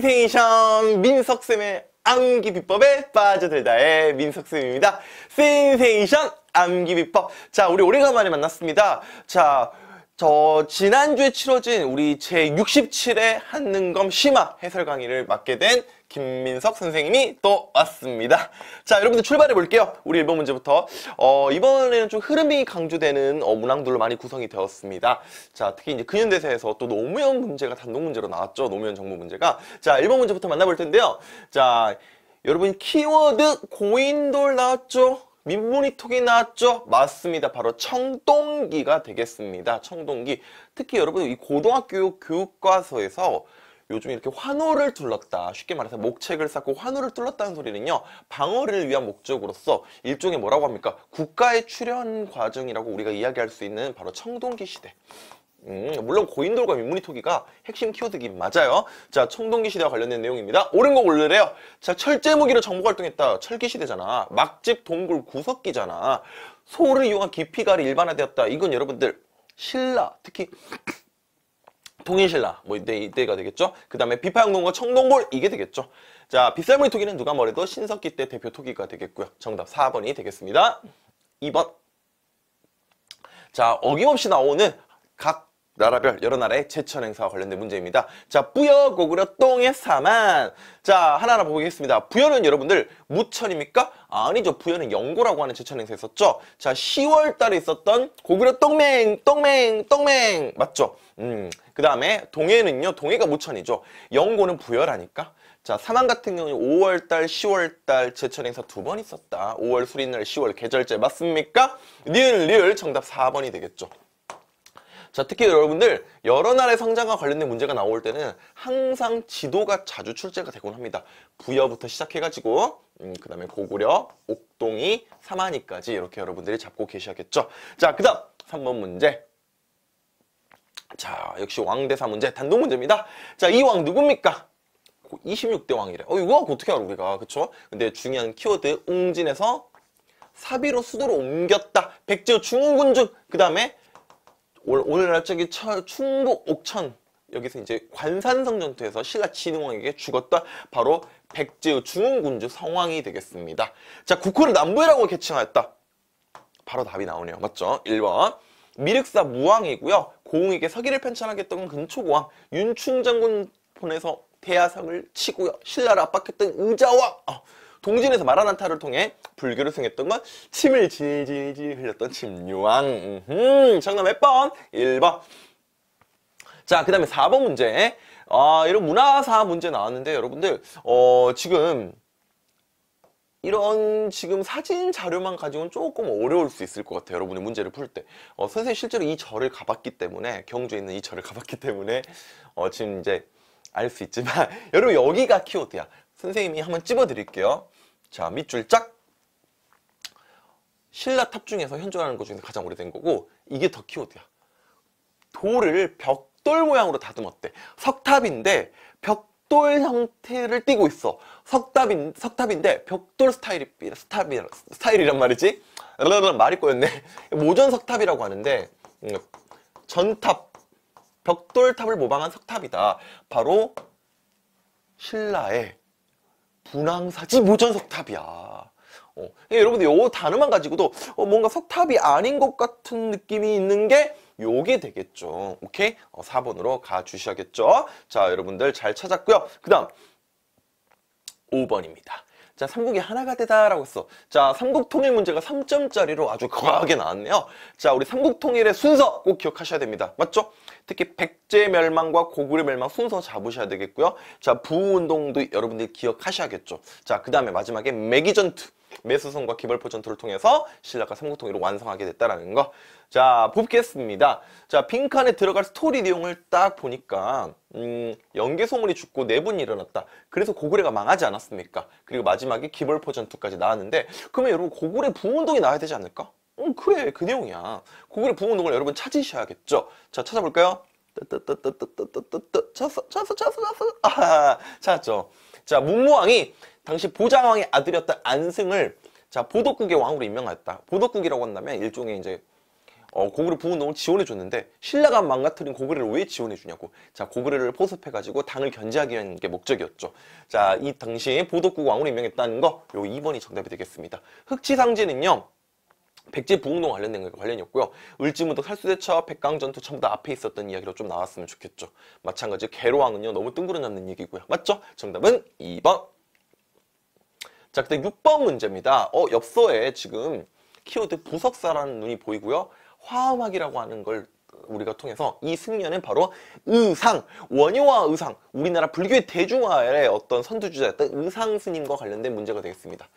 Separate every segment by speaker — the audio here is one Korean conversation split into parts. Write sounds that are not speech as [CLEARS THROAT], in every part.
Speaker 1: 센세이션 민석쌤의 암기 비법에 빠져들다의 민석쌤입니다. 센세이션 암기 비법. 자, 우리 오래간만에 만났습니다. 자, 저 지난주에 치러진 우리 제67회 한능검 심화 해설 강의를 맡게 된 김민석 선생님이 또 왔습니다. 자, 여러분들 출발해 볼게요. 우리 1번 문제부터. 어, 이번에는 좀 흐름이 강조되는 어, 문항들로 많이 구성이 되었습니다. 자, 특히 이제 근현대사에서 또 노무현 문제가 단독 문제로 나왔죠. 노무현 정부 문제가. 자, 1번 문제부터 만나볼 텐데요. 자, 여러분 키워드 고인돌 나왔죠? 민무늬톡이 나왔죠? 맞습니다. 바로 청동기가 되겠습니다. 청동기. 특히 여러분 이 고등학교 교과서에서 요즘 이렇게 환호를 둘렀다 쉽게 말해서 목책을 쌓고 환호를 둘렀다는 소리는요 방어를 위한 목적으로서 일종의 뭐라고 합니까 국가의 출현 과정이라고 우리가 이야기할 수 있는 바로 청동기 시대 음, 물론 고인돌과 민무늬토기가 핵심 키워드긴 맞아요. 자, 청동기 시대와 관련된 내용입니다. 옳은 거고래래요 자, 철제 무기로 정보 활동했다. 철기 시대잖아. 막집 동굴 구석기잖아. 소를 이용한 깊이갈이 일반화되었다. 이건 여러분들 신라, 특히 [CLEARS THROAT] 통일신라 뭐 이때, 이때가 되겠죠 그 다음에 비파형동과 청동골 이게 되겠죠 자 빗살무늬 토기는 누가 뭐래도 신석기 때 대표 토기가 되겠고요 정답 4번이 되겠습니다 2번 자 어김없이 나오는 각 나라별 여러 나라의 제천 행사와 관련된 문제입니다. 자, 뿌여 고구려 똥의 사만. 자, 하나하나 보겠습니다. 부여는 여러분들 무천입니까? 아니죠. 부여는 영고라고 하는 제천 행사 있었죠. 자, 10월 달에 있었던 고구려 똥맹, 똥맹, 똥맹 맞죠? 음. 그다음에 동해는요. 동해가 무천이죠. 영고는 부여라니까. 자, 사만 같은 경우는 5월 달, 10월 달 제천 행사 두 번 있었다. 5월 수리날, 10월 계절제 맞습니까? 리을 리을 정답 4번이 되겠죠. 자 특히 여러분들 여러 나라의 성장과 관련된 문제가 나올 때는 항상 지도가 자주 출제가 되곤 합니다. 부여부터 시작해가지고 음, 그 다음에 고구려, 옥동이, 사마니까지 이렇게 여러분들이 잡고 계셔야겠죠. 자그 다음 3번 문제 자 역시 왕대사 문제 단독 문제입니다. 자 이 왕 누굽니까? 26대 왕이래. 어 이거 어떻게 알아 우리가 그쵸? 근데 중요한 키워드 옹진에서 사비로 수도로 옮겼다. 백제후 중흥군 중그 다음에 오늘 날자기 철, 충북 옥천 여기서 이제 관산성 전투에서 신라 진흥왕에게 죽었다 바로 백제의 중흥군주 성왕이 되겠습니다. 자, 국호를 남부해라고 개칭하였다. 바로 답이 나오네요. 맞죠? 1번. 미륵사 무왕이고요. 고흥에게 서기를 편찬하겠던 건 근초고왕, 윤충장군 보내서 대야상을 치고요. 신라를 압박했던 의자왕, 어, 동진에서 마라나타를 통해 불교를 승했던 건 침을 질질질 흘렸던 침유왕 음흠, 정답 몇 번? 1번 자, 그 다음에 4번 문제 아, 이런 문화사 문제 나왔는데 여러분들 어, 지금 이런 지금 사진 자료만 가지고는 조금 어려울 수 있을 것 같아요 여러분의 문제를 풀때 어, 선생님 실제로 이 절을 가봤기 때문에 경주에 있는 이 절을 가봤기 때문에 어, 지금 이제 알 수 있지만 [LAUGHS] 여러분 여기가 키워드야 선생님이 한번 찝어드릴게요. 자, 밑줄 짝! 신라 탑 중에서 현존하는 것 중에 가장 오래된 거고 이게 더 키워드야. 돌을 벽돌 모양으로 다듬었대. 석탑인데 벽돌 형태를 띠고 있어. 석탑인, 석탑인데 벽돌 스타일이, 스타일, 스타일이란 말이지? 말이 꼬였네. 모전 석탑이라고 하는데 음, 전탑, 벽돌탑을 모방한 석탑이다. 바로 신라의 분황사지 무전 석탑이야. 어, 그러니까 여러분들 요 단어만 가지고도 어, 뭔가 석탑이 아닌 것 같은 느낌이 있는 게 요게 되겠죠. 오케이? 어, 4번으로 가주셔야겠죠. 자, 여러분들 잘 찾았고요. 그 다음 5번입니다. 자, 삼국이 하나가 되다라고 했어. 자, 삼국 통일 문제가 3점짜리로 아주 과하게 나왔네요. 자, 우리 삼국 통일의 순서 꼭 기억하셔야 됩니다. 맞죠? 특히 백제 멸망과 고구려 멸망 순서 잡으셔야 되겠고요. 자, 부운동도 여러분들 기억하셔야겠죠. 자, 그 다음에 마지막에 매기전투. 매수성과 기벌포 전투를 통해서 신라가 삼국통일을 완성하게 됐다라는 거. 자, 뽑겠습니다. 자, 빈칸에 들어갈 스토리 내용을 딱 보니까 음, 연개소문이 죽고 내분이 일어났다. 그래서 고구려가 망하지 않았습니까? 그리고 마지막에 기벌포 전투까지 나왔는데 그러면 여러분 고구려 부운동이 나와야 되지 않을까? 어, 그래 그 내용이야 고글의 부모 동을 여러분 찾으셔야겠죠 자 찾아볼까요 따따따따따따따따 찾았어 찾았어 찾았어 찾았어 아 찾았죠 자 문무왕이 당시 보장왕의 아들이었던 안승을 자 보덕국의 왕으로 임명하였다 보덕국이라고 한다면 일종의 이제 어, 고구려 부흥동을 지원해줬는데 신라가 망가뜨린 고구려를 왜 지원해주냐고 자 고구려를 포섭해가지고 당을 견제하기 위한 게 목적이었죠 자이 당시 보덕국 왕으로 임명했다는 거 요 2번이 정답이 되겠습니다 흑지상제는요 백제 부흥동 관련된 거관련이없고요 을지문덕 살수대첩, 백강전투 전부 다 앞에 있었던 이야기로 좀 나왔으면 좋겠죠. 마찬가지 개로왕은요. 너무 뜬구름 잡는 얘기고요. 맞죠? 정답은 2번. 자, 그때 6번 문제입니다. 어, 엽서에 지금 키워드 부석사라는 눈이 보이고요. 화음학이라고 하는 걸 우리가 통해서 이 승려는 바로 의상, 원효와 의상, 우리나라 불교의 대중화의 어떤 선두주자였던 의상 스님과 관련된 문제가 되겠습니다.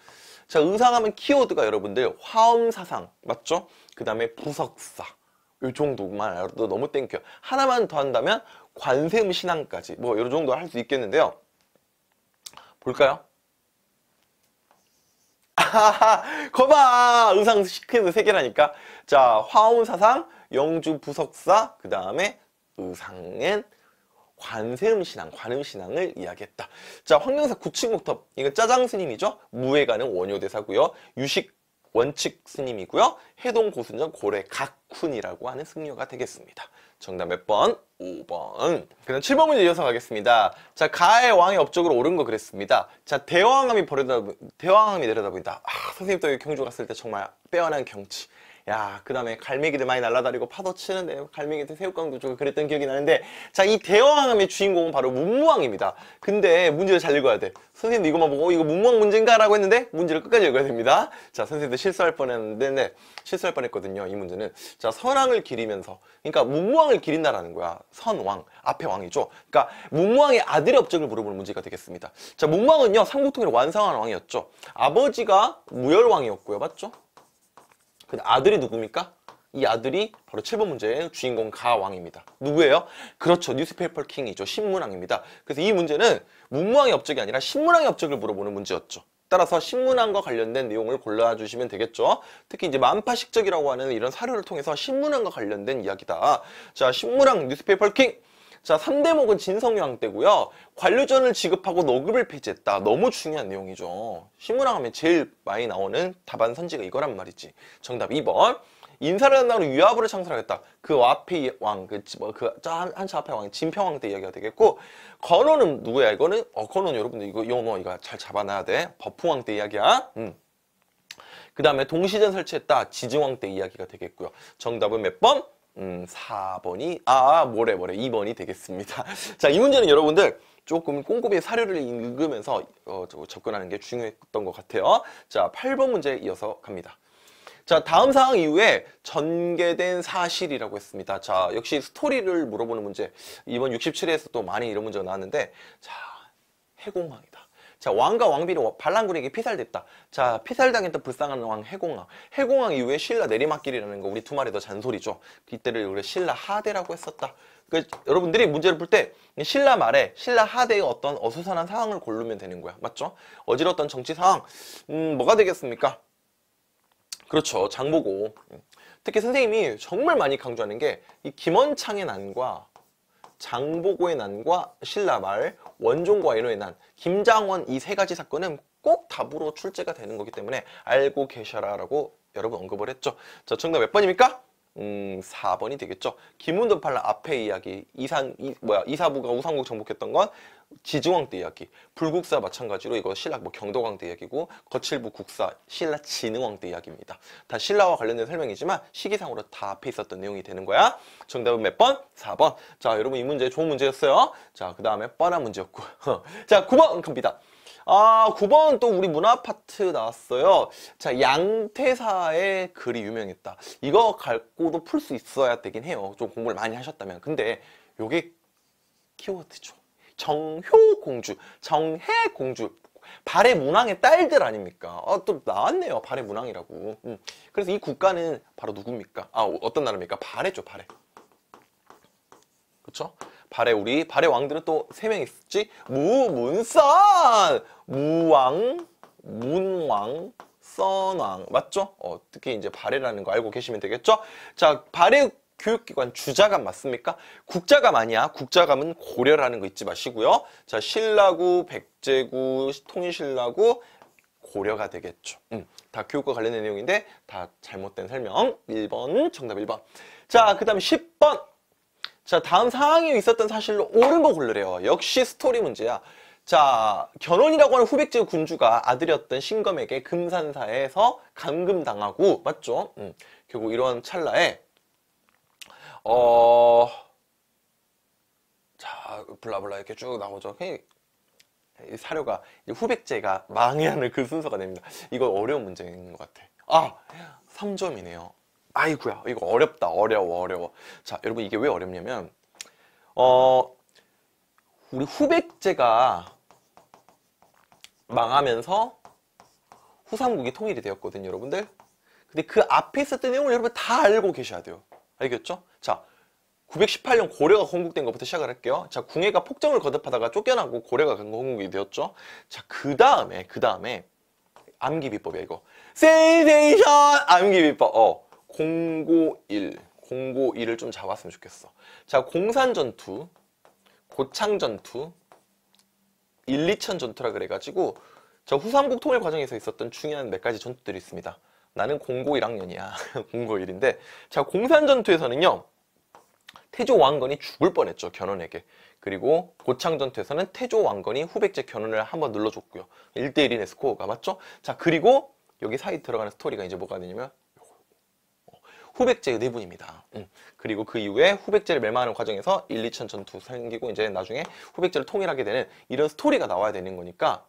Speaker 1: 자, 의상하면 키워드가 여러분들 화음사상 맞죠? 그 다음에 부석사, 이 정도만 알아도 너무 땡큐. 하나만 더 한다면 관세음 신앙까지 뭐 이런 정도 할 수 있겠는데요. 볼까요? 아하하, 거봐! 의상 시크릿 3개라니까. 자, 화음사상 영주 부석사, 그 다음에 의상은 관세음 신앙, 관음 신앙을 이야기했다. 자, 황명사 구층부터 이건 짜장 스님이죠. 무예가는 원효대사고요. 유식 원칙 스님이고요. 해동 고순전 고래 각훈이라고 하는 승려가 되겠습니다. 정답 몇 번? 5번. 그럼 7번 문제 이어서 가겠습니다. 자, 가의 왕이 업적으로 오른 거 그랬습니다. 자, 대왕함이 버려다 대왕함이 내려다보인다. 아, 선생님 또 경주 갔을 때 정말 빼어난 경치. 야, 그 다음에 갈매기들 많이 날아다니고 파도 치는데 갈매기들 새우깡도 주고 그랬던 기억이 나는데 자, 이 대왕함의 주인공은 바로 문무왕입니다. 근데 문제를 잘 읽어야 돼. 선생님도 이것만 보고 어, 이거 문무왕 문제인가? 라고 했는데 문제를 끝까지 읽어야 됩니다. 자, 선생님도 실수할 뻔했는데 네, 실수할 뻔했거든요. 이 문제는. 자, 선왕을 기리면서 그러니까 문무왕을 기린다라는 거야. 선왕. 앞에 왕이죠. 그러니까 문무왕의 아들의 업적을 물어보는 문제가 되겠습니다. 자, 문무왕은요. 삼국통일을 완성한 왕이었죠. 아버지가 무열왕이었고요. 맞죠? 근데 아들이 누굽니까? 이 아들이 바로 7번 문제의 주인공 가왕입니다. 누구예요? 그렇죠. 뉴스페이퍼 킹이죠. 신문왕입니다. 그래서 이 문제는 문무왕의 업적이 아니라 신문왕의 업적을 물어보는 문제였죠. 따라서 신문왕과 관련된 내용을 골라주시면 되겠죠. 특히 이제 만파식적이라고 하는 이런 사료를 통해서 신문왕과 관련된 이야기다. 자, 신문왕 뉴스페이퍼 킹! 자, 3대목은 진성양 때고요. 관료전을 지급하고 너급을 폐지했다. 너무 중요한 내용이죠. 신문왕 하면 제일 많이 나오는 답안 선지가 이거란 말이지. 정답 2번. 인사를 한다고 위화부를 창설하겠다. 그 앞에 왕, 그, 뭐, 그, 한, 한차 앞에 왕, 진평왕 때 이야기가 되겠고, 건호는 누구야? 이거는, 어, 건호는 여러분들 이거 용어 뭐, 이거 잘 잡아놔야 돼. 버풍왕 때 이야기야. 음. 그 다음에 동시전 설치했다. 지증왕 때 이야기가 되겠고요. 정답은 몇 번? 음, 4번이 아아 뭐래 뭐래 2번이 되겠습니다. [LAUGHS] 자 이 문제는 여러분들 조금 꼼꼼히 사료를 읽으면서 어, 접근하는 게 중요했던 것 같아요. 자 8번 문제 이어서 갑니다. 자 다음 사항 이후에 전개된 사실이라고 했습니다. 자 역시 스토리를 물어보는 문제 이번 67회에서 또 많이 이런 문제가 나왔는데 자 해공망이다. 자 왕과 왕비로 반란군에게 피살됐다. 자 피살당했던 불쌍한 왕 해공왕. 해공왕 이후에 신라 내리막길이라는 거 우리 두 말이 더 잔소리죠. 이때를 우리 신라 하대라고 했었다. 그 여러분들이 문제를 풀 때 신라 말에 신라 하대의 어떤 어수선한 상황을 고르면 되는 거야. 맞죠? 어지러웠던 정치 상황. 음 뭐가 되겠습니까? 그렇죠. 장보고. 특히 선생님이 정말 많이 강조하는 게 이 김원창의 난과 장보고의 난과 신라말, 원종과 일호의 난, 김장원 이 세 가지 사건은 꼭 답으로 출제가 되는 거기 때문에 알고 계셔라 라고 여러분 언급을 했죠. 자, 정답 몇 번입니까? 음, 4번이 되겠죠. 김문돈 팔라 앞에 이야기, 이상 이, 뭐야, 이사부가 우상국 정복했던 건 지중왕 때 이야기 불국사 마찬가지로 이거 신라 뭐 경덕왕 때 이야기고 거칠부 국사 신라 진흥왕 때 이야기입니다 다 신라와 관련된 설명이지만 시기상으로 다 앞에 있었던 내용이 되는 거야 정답은 몇 번? 4번 자 여러분 이 문제 좋은 문제였어요 자그 다음에 뻔한 문제였고 [LAUGHS] 자 9번 갑니다 아 9번 또 우리 문화 파트 나왔어요 자 양태사의 글이 유명했다 이거 갖고도 풀 수 있어야 되긴 해요 좀 공부를 많이 하셨다면 근데 요게 키워드죠 정효 공주, 정혜 공주 발해 문왕의 딸들 아닙니까? 아, 또 나왔네요. 발해 문왕이라고. 음. 그래서 이 국가는 바로 누굽니까? 아, 어떤 나라입니까? 발해죠, 발해. 그쵸 발해 우리 발해 왕들은 또 세 명 있었지. 무문선, 무왕, 문왕, 선왕 맞죠? 어, 특히 이제 발해라는 거 알고 계시면 되겠죠? 자, 발해 교육기관 주자감 맞습니까? 국자감 아니야. 국자감은 고려라는 거 잊지 마시고요. 자, 신라구, 백제구, 통일신라구, 고려가 되겠죠. 음, 다 교육과 관련된 내용인데 다 잘못된 설명. 1번 정답 1번. 자, 그 다음 10번. 자, 다음 상황에 있었던 사실로 옳은 거 고르래요. 역시 스토리 문제야. 자, 견혼이라고 하는 후백제 군주가 아들이었던 신검에게 금산사에서 감금당하고 맞죠? 음, 결국 이러한 찰나에 어, 자, 블라블라 이렇게 쭉 나오죠. 사료가 후백제가 망해하는 그 순서가 됩니다. 이거 어려운 문제인 것 같아. 아, 3점이네요. 아이구야, 이거 어렵다. 어려워, 어려워. 자, 여러분 이게 왜 어렵냐면 어, 우리 후백제가 망하면서 후삼국이 통일이 되었거든요, 여러분들. 근데 그 앞에 있었던 내용을 여러분 다 알고 계셔야 돼요. 알겠죠? 자, 918년 고려가 건국된 것부터 시작을 할게요. 자, 궁예가 폭정을 거듭하다가 쫓겨나고 고려가 건국이 되었죠. 자, 그 다음에, 그 다음에, 암기 비법이야, 이거. 세이세이션! 암기 비법. 어, 051. 051을 좀 잡았으면 좋겠어. 자, 공산전투, 고창전투, 1, 2천 전투라 그래가지고, 저 후삼국 통일 과정에서 있었던 중요한 몇 가지 전투들이 있습니다. 나는 공고 1학년이야. [LAUGHS] 공고 1인데, 자, 공산전투에서는요, 태조 왕건이 죽을 뻔했죠 견훤에게 그리고 고창전투에서는 태조 왕건이 후백제 견훤을 한번 눌러줬고요 1대1인의 스코어가 맞죠? 자 그리고 여기 사이 들어가는 스토리가 이제 뭐가 되냐면 어, 후백제의 내분입니다. 네 음. 그리고 그 이후에 후백제를 멸망하는 과정에서 1, 2천 전투 생기고 이제 나중에 후백제를 통일하게 되는 이런 스토리가 나와야 되는 거니까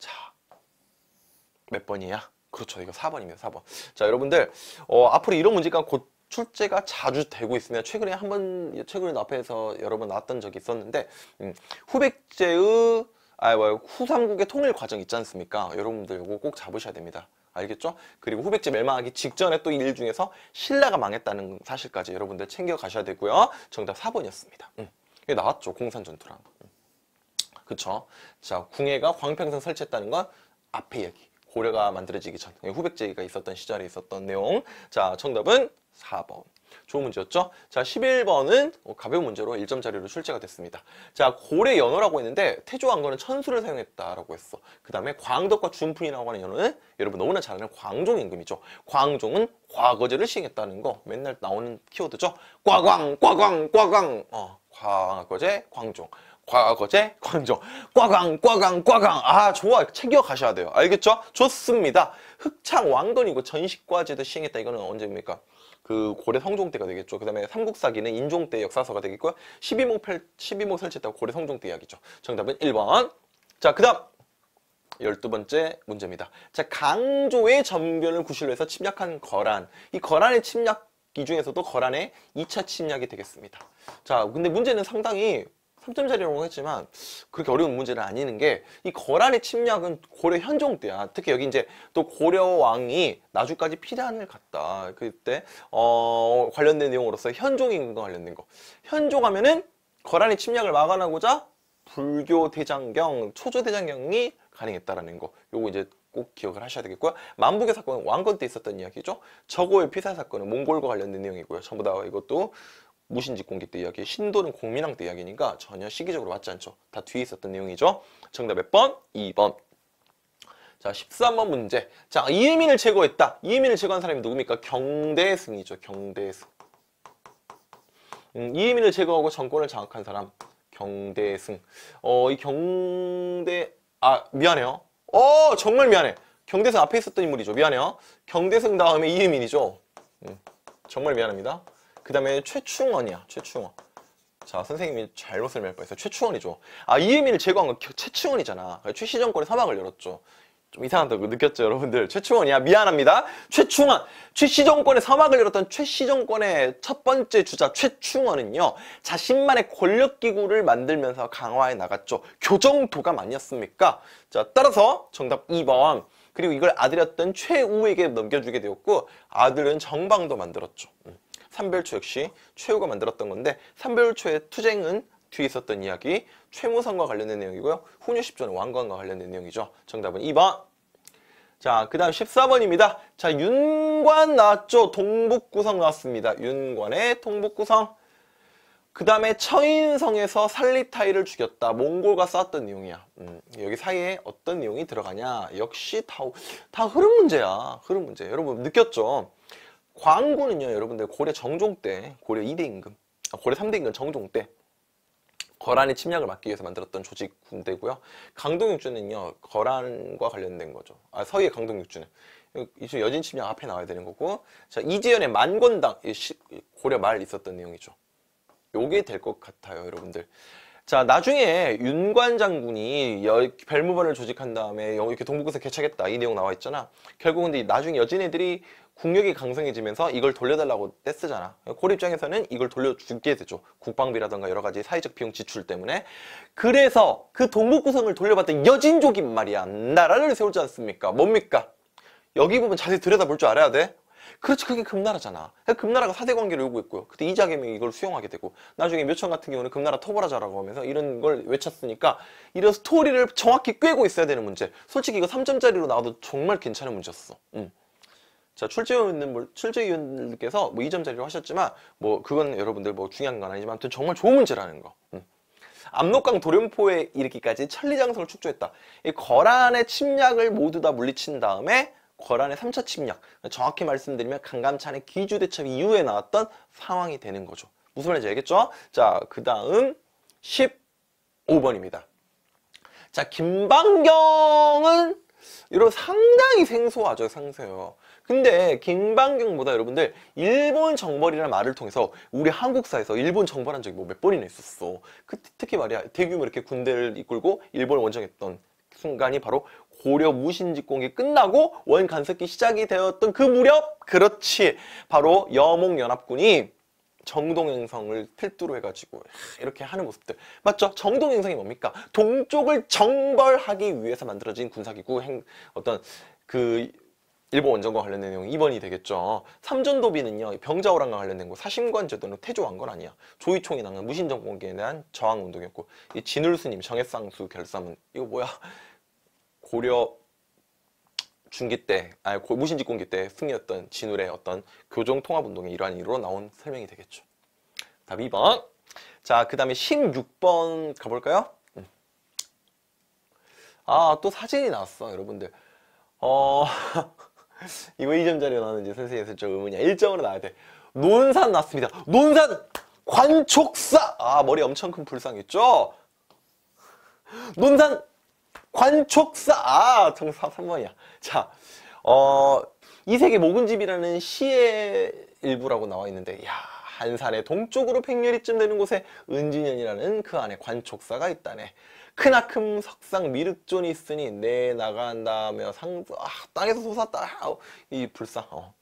Speaker 1: 자, 몇 번이야? 그렇죠. 이거 4번입니다. 4번. 자, 여러분들 어, 앞으로 이런 문제가 곧 출제가 자주 되고 있습니다. 최근에 한 번, 최근에 앞에서 여러 번 나왔던 적이 있었는데, 음, 후백제의, 아, 뭐 후삼국의 통일 과정 있지 않습니까? 여러분들 이거 꼭 잡으셔야 됩니다. 알겠죠? 그리고 후백제 멸망하기 직전에 또 일 중에서 신라가 망했다는 사실까지 여러분들 챙겨가셔야 되고요. 정답 4번이었습니다. 음, 이게 나왔죠. 공산전투랑. 음. 그쵸? 자, 궁예가 광평선 설치했다는 건 앞에 얘기 고려가 만들어지기 전 후백제가 있었던 시절에 있었던 내용 자 정답은 4번. 좋은 문제였죠? 자, 11번은 뭐 가벼운 문제로 1점짜리로 출제가 됐습니다. 자, 고래 연어라고 했는데 태조왕건은 천수를 사용했다라고 했어. 그 다음에 광덕과 준풍이라고 하는 연어는 여러분 너무나 잘 아는 광종 임금이죠. 광종은 과거제를 시행했다는 거 맨날 나오는 키워드죠? 과광, 과광, 과광! 어, 과거제, 광종. 과거제, 광종. 과광, 과광, 과광. 아, 좋아. 챙겨가셔야 돼요. 알겠죠? 좋습니다. 흑창 왕건이고 전식과제도 시행했다. 이거는 언제입니까? 그 고래 성종 때가 되겠죠. 그 다음에 삼국사기는 인종 때 역사서가 되겠고요. 12목, 팔, 12목 설치했다고 고래 성종 때 이야기죠. 정답은 1번. 자, 그 다음. 열두 번째 문제입니다. 자, 강조의 전변을 구실로 해서 침략한 거란. 이 거란의 침략 기 중에서도 거란의 2차 침략이 되겠습니다. 자, 근데 문제는 상당히 3점짜리라고 했지만 그렇게 어려운 문제는 아니는 게 이 거란의 침략은 고려 현종 때야. 특히 여기 이제 또 고려 왕이 나주까지 피란을 갔다. 그때 어 관련된 내용으로서 현종 인군과 관련된 거. 현종 하면은 거란의 침략을 막아나고자 불교 대장경, 초조 대장경이 가능했다라는 거. 요거 이제 꼭 기억을 하셔야 되겠고요. 만부교 사건은 왕건 때 있었던 이야기죠. 저고의 피살 사건은 몽골과 관련된 내용이고요. 전부 다 이것도 무신직공기 때 이야기, 신도는 공민왕 때 이야기니까 전혀 시기적으로 맞지 않죠. 다 뒤에 있었던 내용이죠. 정답 몇 번? 2번. 자, 13번 문제. 자, 이의민을 제거했다. 이의민을 제거한 사람이 누굽니까? 경대승이죠. 경대승. 음, 이의민을 제거하고 정권을 장악한 사람. 경대승. 어, 이 경대... 아, 미안해요. 어, 정말 미안해. 경대승 앞에 있었던 인물이죠. 미안해요. 경대승 다음에 이의민이죠 음, 정말 미안합니다. 그 다음에 최충원이야 최충원 자 선생님이 잘못을 맬 뻔했어요 최충원이죠 아이의민을 제거한 건 최충원이잖아 그러니까 최시정권의 사막을 열었죠 좀 이상하다고 느꼈죠 여러분들 최충원이야 미안합니다 최충원 최시정권의 사막을 열었던 최시정권의 첫 번째 주자 최충원은요 자신만의 권력기구를 만들면서 강화해 나갔죠 교정도감 아니었습니까 자 따라서 정답 2번 그리고 이걸 아들이었던 최우에게 넘겨주게 되었고 아들은 정방도 만들었죠 음. 삼별초 역시 최후가 만들었던 건데 삼별초의 투쟁은 뒤에 있었던 이야기 최무선과 관련된 내용이고요. 훈유십조는 왕관과 관련된 내용이죠. 정답은 2번. 자, 그 다음 14번입니다. 자, 윤관 나왔죠? 동북구성 나왔습니다. 윤관의 동북구성. 그 다음에 처인성에서 살리타이를 죽였다. 몽골과 싸웠던 내용이야. 음, 여기 사이에 어떤 내용이 들어가냐. 역시 다, 다 흐름 문제야. 흐름 문제. 여러분 느꼈죠? 광고는요 여러분들 고려 정종 때 고려 2대 임금 아, 고려 3대 임금 정종 때 거란의 침략을 막기 위해서 만들었던 조직 군대고요. 강동육주는요 거란과 관련된 거죠. 아, 서희의 강동육주는 이제 여진 침략 앞에 나와야 되는 거고 자 이재현의 만권당 고려 말 있었던 내용이죠. 요게 될 것 같아요 여러분들. 자 나중에 윤관 장군이 여, 별무반을 조직한 다음에 이렇게 동북에서 개척했다 이 내용 나와 있잖아 결국은 나중에 여진 애들이 국력이 강성해지면서 이걸 돌려달라고 떼쓰잖아. 콜 그 입장에서는 이걸 돌려주게 되죠. 국방비라던가 여러 가지 사회적 비용 지출 때문에. 그래서 그 동북구성을 돌려받던 여진족이 말이야. 나라를 세우지 않습니까? 뭡니까? 여기 부분 자세히 들여다볼 줄 알아야 돼. 그렇지 그게 금나라잖아 금나라가 사대 관계를 요구 했고요 그때 이자겸이 이걸 수용하게 되고 나중에 몇천 같은 경우는 금나라 토벌하자라고 하면서 이런 걸 외쳤으니까 이런 스토리를 정확히 꿰고 있어야 되는 문제 솔직히 이거 3점짜리로 나와도 정말 괜찮은 문제였어 음. 자, 출제위원들, 뭐, 출제위원들께서 뭐2점자리로 하셨지만, 뭐, 그건 여러분들 뭐 중요한 건 아니지만, 아무튼 정말 좋은 문제라는 거. 음. 압록강 도련포에 이르기까지 천리장성을 축조했다. 이 거란의 침략을 모두 다 물리친 다음에, 거란의 3차 침략, 정확히 말씀드리면 강감찬의 기주대첩 이후에 나왔던 상황이 되는 거죠. 무슨 말인지 알겠죠? 자, 그 다음 15번입니다. 자, 김방경은 이런 상당히 생소하죠, 상세요. 근데 김방경보다 여러분들 일본 정벌이라는 말을 통해서 우리 한국사에서 일본 정벌한 적이 뭐 몇 번이나 있었어. 그, 특히 말이야 대규모 이렇게 군대를 이끌고 일본을 원정했던 순간이 바로 고려 무신집공이 끝나고 원간섭기 시작이 되었던 그 무렵 그렇지 바로 여몽연합군이 정동행성을 필두로 해가지고 이렇게 하는 모습들 맞죠? 정동행성이 뭡니까? 동쪽을 정벌하기 위해서 만들어진 군사기구 행, 어떤 그 일본 원정과 관련된 내용 2번이 되겠죠. 삼전도비는요. 병자호란과 관련된 거 사심관 제도는 태조왕건 아니야. 조이총이 나는 무신정권기에 대한 저항운동이었고 이 진울스님 정해상수 결삼은 이거 뭐야 고려 중기 때, 아무신집공기때 승리했던 진울의 어떤 교정통합운동의 일환 으로 나온 설명이 되겠죠. 답 2번. 자, 그 다음에 16번 가볼까요? 음. 아, 또 사진이 나왔어, 여러분들. 어... [LAUGHS] 이거 이점짜리로 나왔는지 선생님 서좀 의문이야. 1점으로 나와야 돼. 논산 났습니다. 논산 관촉사! 아, 머리 엄청 큰 불상했죠? 논산 관촉사! 아, 정답 3번이야. 자, 어, 이색계 모근집이라는 시의 일부라고 나와 있는데, 야 한산의 동쪽으로 백0 0여리쯤 되는 곳에 은진현이라는 그 안에 관촉사가 있다네. 크나큰 석상 미륵존이 있으니 내 나간다며 상아 땅에서 솟았다 이 불상 어.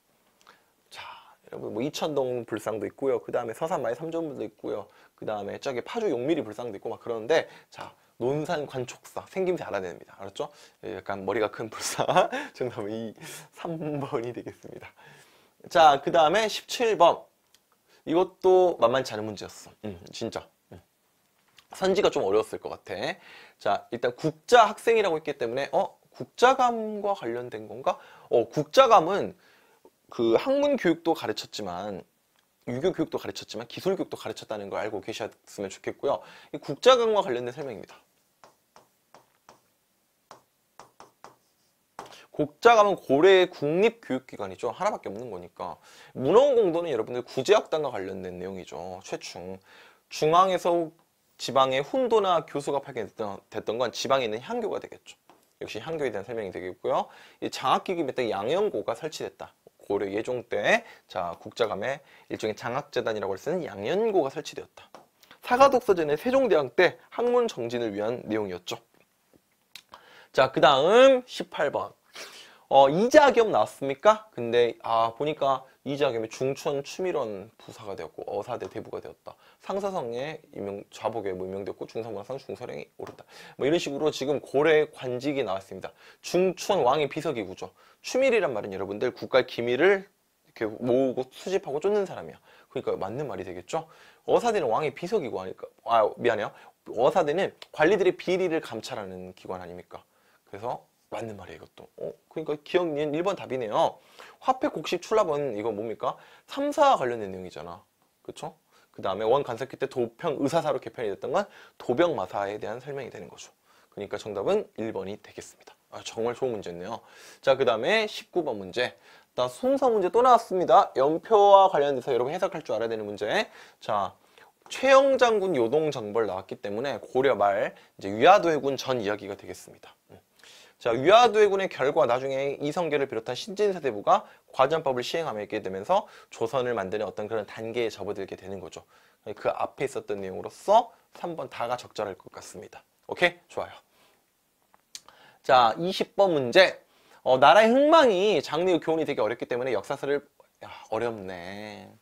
Speaker 1: 자 여러분 뭐 이천동 불상도 있고요 그 다음에 서산마의 삼존불도 있고요 그 다음에 저기 파주 용미리 불상도 있고 막 그러는데 자 논산 관촉사 생김새 알아내야 됩니다 알았죠? 예, 약간 머리가 큰 불상 [LAUGHS] 정답은 이 3번이 되겠습니다 자그 다음에 17번 이것도 만만치 않은 문제였어 음, 진짜 산지가좀 어려웠을 것 같아. 자, 일단 국자 학생이라고 했기 때문에 어? 국자감과 관련된 건가? 어, 국자감은 그 학문 교육도 가르쳤지만 유교 교육도 가르쳤지만 기술 교육도 가르쳤다는 걸 알고 계셨으면 좋겠고요. 이 국자감과 관련된 설명입니다. 국자감은 고려의 국립교육기관이죠. 하나밖에 없는 거니까. 문헌공도는 여러분들 구제학당과 관련된 내용이죠. 최충. 중앙에서 지방의 훈도나 교수가 파견됐던 됐던 건 지방에 있는 향교가 되겠죠. 역시 향교에 대한 설명이 되겠고요. 이장학기기밑에양현고가 설치됐다. 고려 예종 때자 국자감에 일종의 장학재단이라고 할 수 있는 양현고가 설치되었다. 사가독서전의 세종대왕 때 학문 정진을 위한 내용이었죠. 자, 그 다음 18번. 어, 이자겸 나왔습니까? 근데, 아, 보니까 이자겸의 중천 추밀원 부사가 되었고 어사대 대부가 되었다. 상사성의 임명, 좌복에 임명되었고 중상문상 화 중서령이 오른다. 뭐 이런 식으로 지금 고래 관직이 나왔습니다. 중천 왕의 비석이 구죠. 추밀이란 말은 여러분들 국가의 기밀을 이렇게 모으고 수집하고 쫓는 사람이야. 그러니까 맞는 말이 되겠죠. 어사대는 왕의 비석이고 하니까 아 미안해요. 어사대는 관리들의 비리를 감찰하는 기관 아닙니까? 그래서 맞는 말이에요 이것도 어? 그러니까 기억 니은 1번 답이네요 화폐 곡식 출납은 이건 뭡니까? 3사와 관련된 내용이잖아 그쵸? 그 다음에 원간섭기 때 도평 의사사로 개편이 됐던 건 도병마사에 대한 설명이 되는 거죠 그러니까 정답은 1번이 되겠습니다 아, 정말 좋은 문제였네요 자그 다음에 19번 문제 나 순서 문제 또 나왔습니다 연표와 관련돼서 여러분 해석할 줄 알아야 되는 문제 자 최영 장군 요동 정벌 나왔기 때문에 고려 말 이제 위화도해군 전 이야기가 되겠습니다 음. 자, 위화도해군의 결과 나중에 이성계를 비롯한 신진세대부가 과전법을 시행하게 되면서 조선을 만드는 어떤 그런 단계에 접어들게 되는 거죠. 그 앞에 있었던 내용으로서 3번 다가 적절할 것 같습니다. 오케이? 좋아요. 자, 20번 문제. 어, 나라의 흥망이 장래의 교훈이 되기 어렵기 때문에 역사서를 야, 어렵네.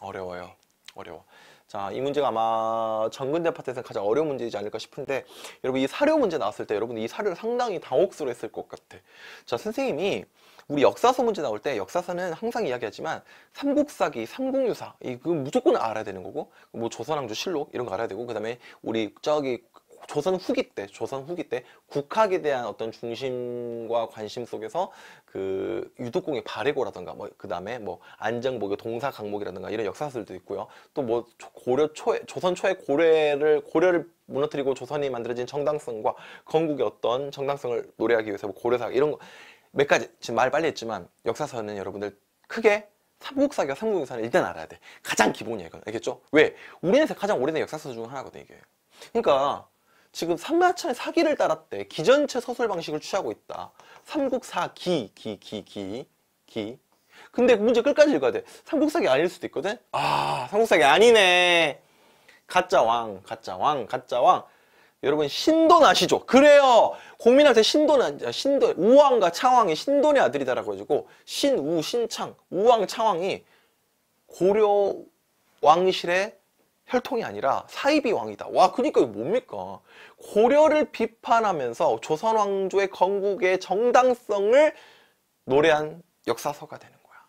Speaker 1: 어려워요. 어려워. 자, 이 문제가 아마 전근대 파트에서 가장 어려운 문제이지 않을까 싶은데 여러분 이 사료 문제 나왔을 때 여러분 이 사료를 상당히 당혹스러웠을것 같아. 자, 선생님이 우리 역사서 문제 나올 때 역사서는 항상 이야기하지만 삼국사기, 삼국유사 이거 무조건 알아야 되는 거고 뭐 조선왕조 실록 이런 거 알아야 되고 그다음에 우리 저기 조선 후기 때, 조선 후기 때 국학에 대한 어떤 중심과 관심 속에서 그 유독공의 발해고라든가 뭐 그다음에 뭐 안정복의 동사 강목이라든가 이런 역사들도 있고요. 또 뭐 고려 초에 조선 초에 고려를 고려를 무너뜨리고 조선이 만들어진 정당성과 건국의 어떤 정당성을 노래하기 위해서 뭐 고려사 이런 거 몇 가지 지금 말 빨리 했지만 역사서는 여러분들 크게 삼국사기와 삼국유사는 일단 알아야 돼. 가장 기본이에요 이건 알겠죠? 왜? 우리나라에서 가장 오래된 역사서 중 하나거든 요 이게. 그러니까 지금 삼마차의 사기를 따랐대. 기전체 서술 방식을 취하고 있다. 삼국사 기, 기, 기, 기, 기. 근데 그 문제 끝까지 읽어야 돼. 삼국사기 아닐 수도 있거든? 아, 삼국사기 아니네. 가짜 왕, 가짜 왕, 가짜 왕. 여러분 신돈 아시죠? 그래요. 공민한테 신돈 아, 신돈 우왕과 창왕이 신돈의 아들이다라고 해주고 신우 신창 우왕 창왕이 고려 왕실의 혈통이 아니라 사이비 왕이다. 와 그러니까 이거 뭡니까? 고려를 비판하면서 조선 왕조의 건국의 정당성을 노래한 역사서가 되는 거야.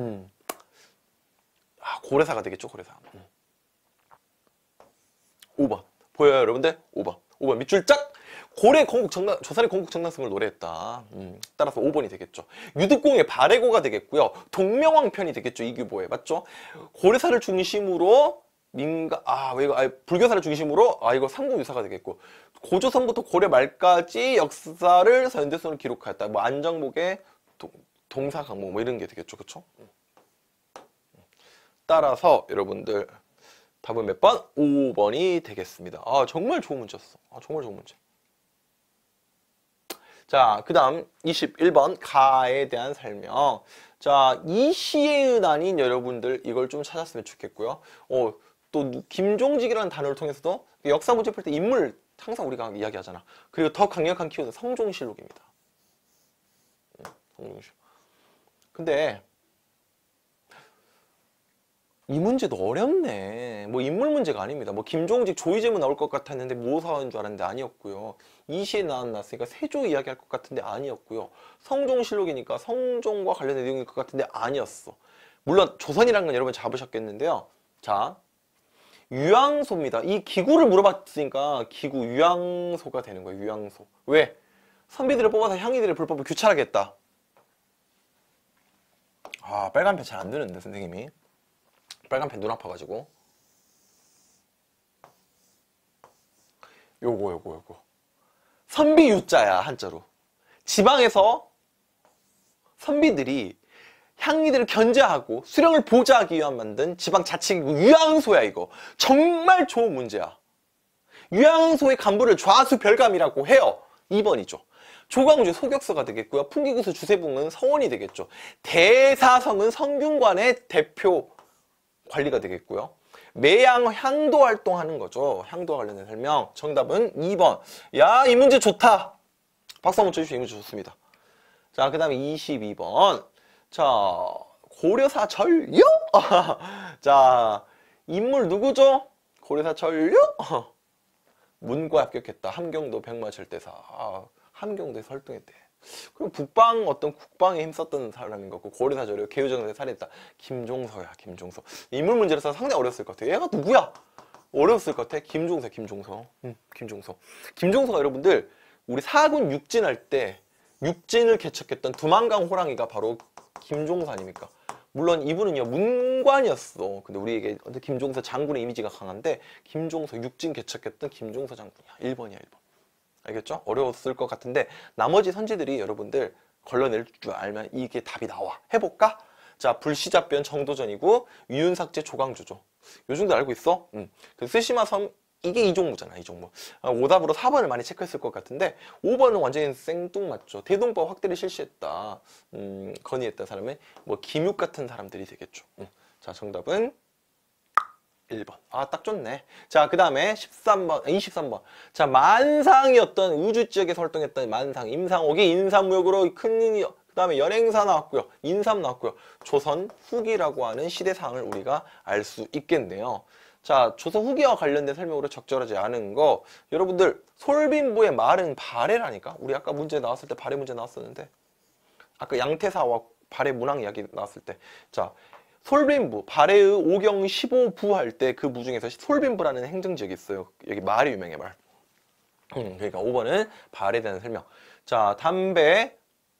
Speaker 1: 음. 아 고래사가 되겠죠 고래사. 음. 5번 보여요 여러분들? 5번 5번 밑줄 짝! 고래 건국 정당, 조선의 건국 정당성을 노래했다. 음, 따라서 5번이 되겠죠. 유득공의 발해고가 되겠고요. 동명왕편이 되겠죠. 이규보의 맞죠? 고래사를 중심으로 민가 아 이거 아, 불교사를 중심으로 아 이거 삼국유사가 되겠고 고조선부터 고려 말까지 역사를 연대손으로 기록하였다. 뭐 안정복의 동, 사 강목 뭐 이런 게 되겠죠, 그렇죠? 따라서 여러분들 답은 몇 번? 5번이 되겠습니다. 아 정말 좋은 문제였어. 아 정말 좋은 문제. 자, 그 다음 21번 가에 대한 설명. 자, 이 시의 은아닌 여러분들 이걸 좀 찾았으면 좋겠고요. 어, 또 김종직이라는 단어를 통해서도 역사 문제 풀 때 인물 항상 우리가 이야기하잖아. 그리고 더 강력한 키워드 성종실록입니다. 음, 성종실. 근데 이 문제도 어렵네. 뭐 인물 문제가 아닙니다. 뭐 김종직, 조이제문 나올 것 같았는데 모사인 줄 알았는데 아니었고요. 이시에 나왔으니까 세조 이야기할 것 같은데 아니었고요. 성종실록이니까 성종과 관련된 내용일 것 같은데 아니었어. 물론 조선이란건 여러분 잡으셨겠는데요. 자, 유황소입니다. 이 기구를 물어봤으니까 기구 유황소가 되는 거예요. 유황소. 왜? 선비들을 뽑아서 향이들의 불법을 규찰하겠다. 아 빨간 펜잘안 드는데 선생님이. 빨간 펜눈 아파가지고. 요거 요거 요거. 선비 유자야 한자로. 지방에서 선비들이 향리들을 견제하고 수령을 보좌하기 위한 만든 지방자치기 그 유양소야 이거 정말 좋은 문제야 유양소의 간부를 좌수 별감이라고 해요 2번이죠 조광주 소격서가 되겠고요 풍기구수 주세붕은 서원이 되겠죠 대사성은 성균관의 대표 관리가 되겠고요 매양 향도 활동하는 거죠 향도와 관련된 설명 정답은 2번 야 이 문제 좋다 박수 한번 쳐주시면 좋습니다 자그 다음에 22번 자, 고려사 절요? [LAUGHS] 자, 인물 누구죠? 고려사 절요? [LAUGHS] 문과 합격했다. 함경도 백마철 대사. 아, 함경도에설 활동했대. 그럼 북방 어떤 국방에 힘썼던 사람인 거고 고려사 절요 개우정에서 살해했다. 김종서야, 김종서. 인물 문제로서 상당히 어려웠을 것 같아. 얘가 누구야? 어려웠을 것 같아. 김종서, 김종서. 음, 김종서. 김종서가 여러분들 우리 사군 육진할 때 육진을 개척했던 두만강 호랑이가 바로 김종사 아닙니까? 물론 이분은요 문관이었어 근데 우리에게 김종서 장군의 이미지가 강한데 김종서 육진 개척했던 김종서 장군이야 1번이야 1번 알겠죠? 어려웠을 것 같은데 나머지 선지들이 여러분들 걸러낼 줄 알면 이게 답이 나와 해볼까? 자 불시잡변 정도전이고 유윤삭제 조강조조 요 정도 알고 있어? 응. 그 쓰시마 섬 이게 이 종목잖아, 이 종목. 아, 오답으로 4번을 많이 체크했을 것 같은데 5번은 완전히 생뚱맞죠. 대동법 확대를 실시했다, 음, 건의했다 사람의 뭐 김육 같은 사람들이 되겠죠. 음. 자, 정답은 1번. 아, 딱 좋네. 자, 그 다음에 13번, 23번. 아, 자, 만상이었던 우주 지역에서 활동했던 만상, 임상옥이 인삼무역으로 큰, 그 다음에 연행사 나왔고요. 인삼 나왔고요. 조선 후기라고 하는 시대상을 우리가 알 수 있겠네요. 자, 조선 후기와 관련된 설명으로 적절하지 않은 거 여러분들 솔빈부의 말은 발해라니까 우리 아까 문제 나왔을 때 발해 문제 나왔었는데 아까 양태사와 발해 문항 이야기 나왔을 때 자, 솔빈부, 발해의 오경 15부 할 때 그 부중에서 솔빈부라는 행정지역이 있어요. 여기 말이 유명해, 말. 음, 그러니까 5번은 발에 대한 설명. 자, 담배,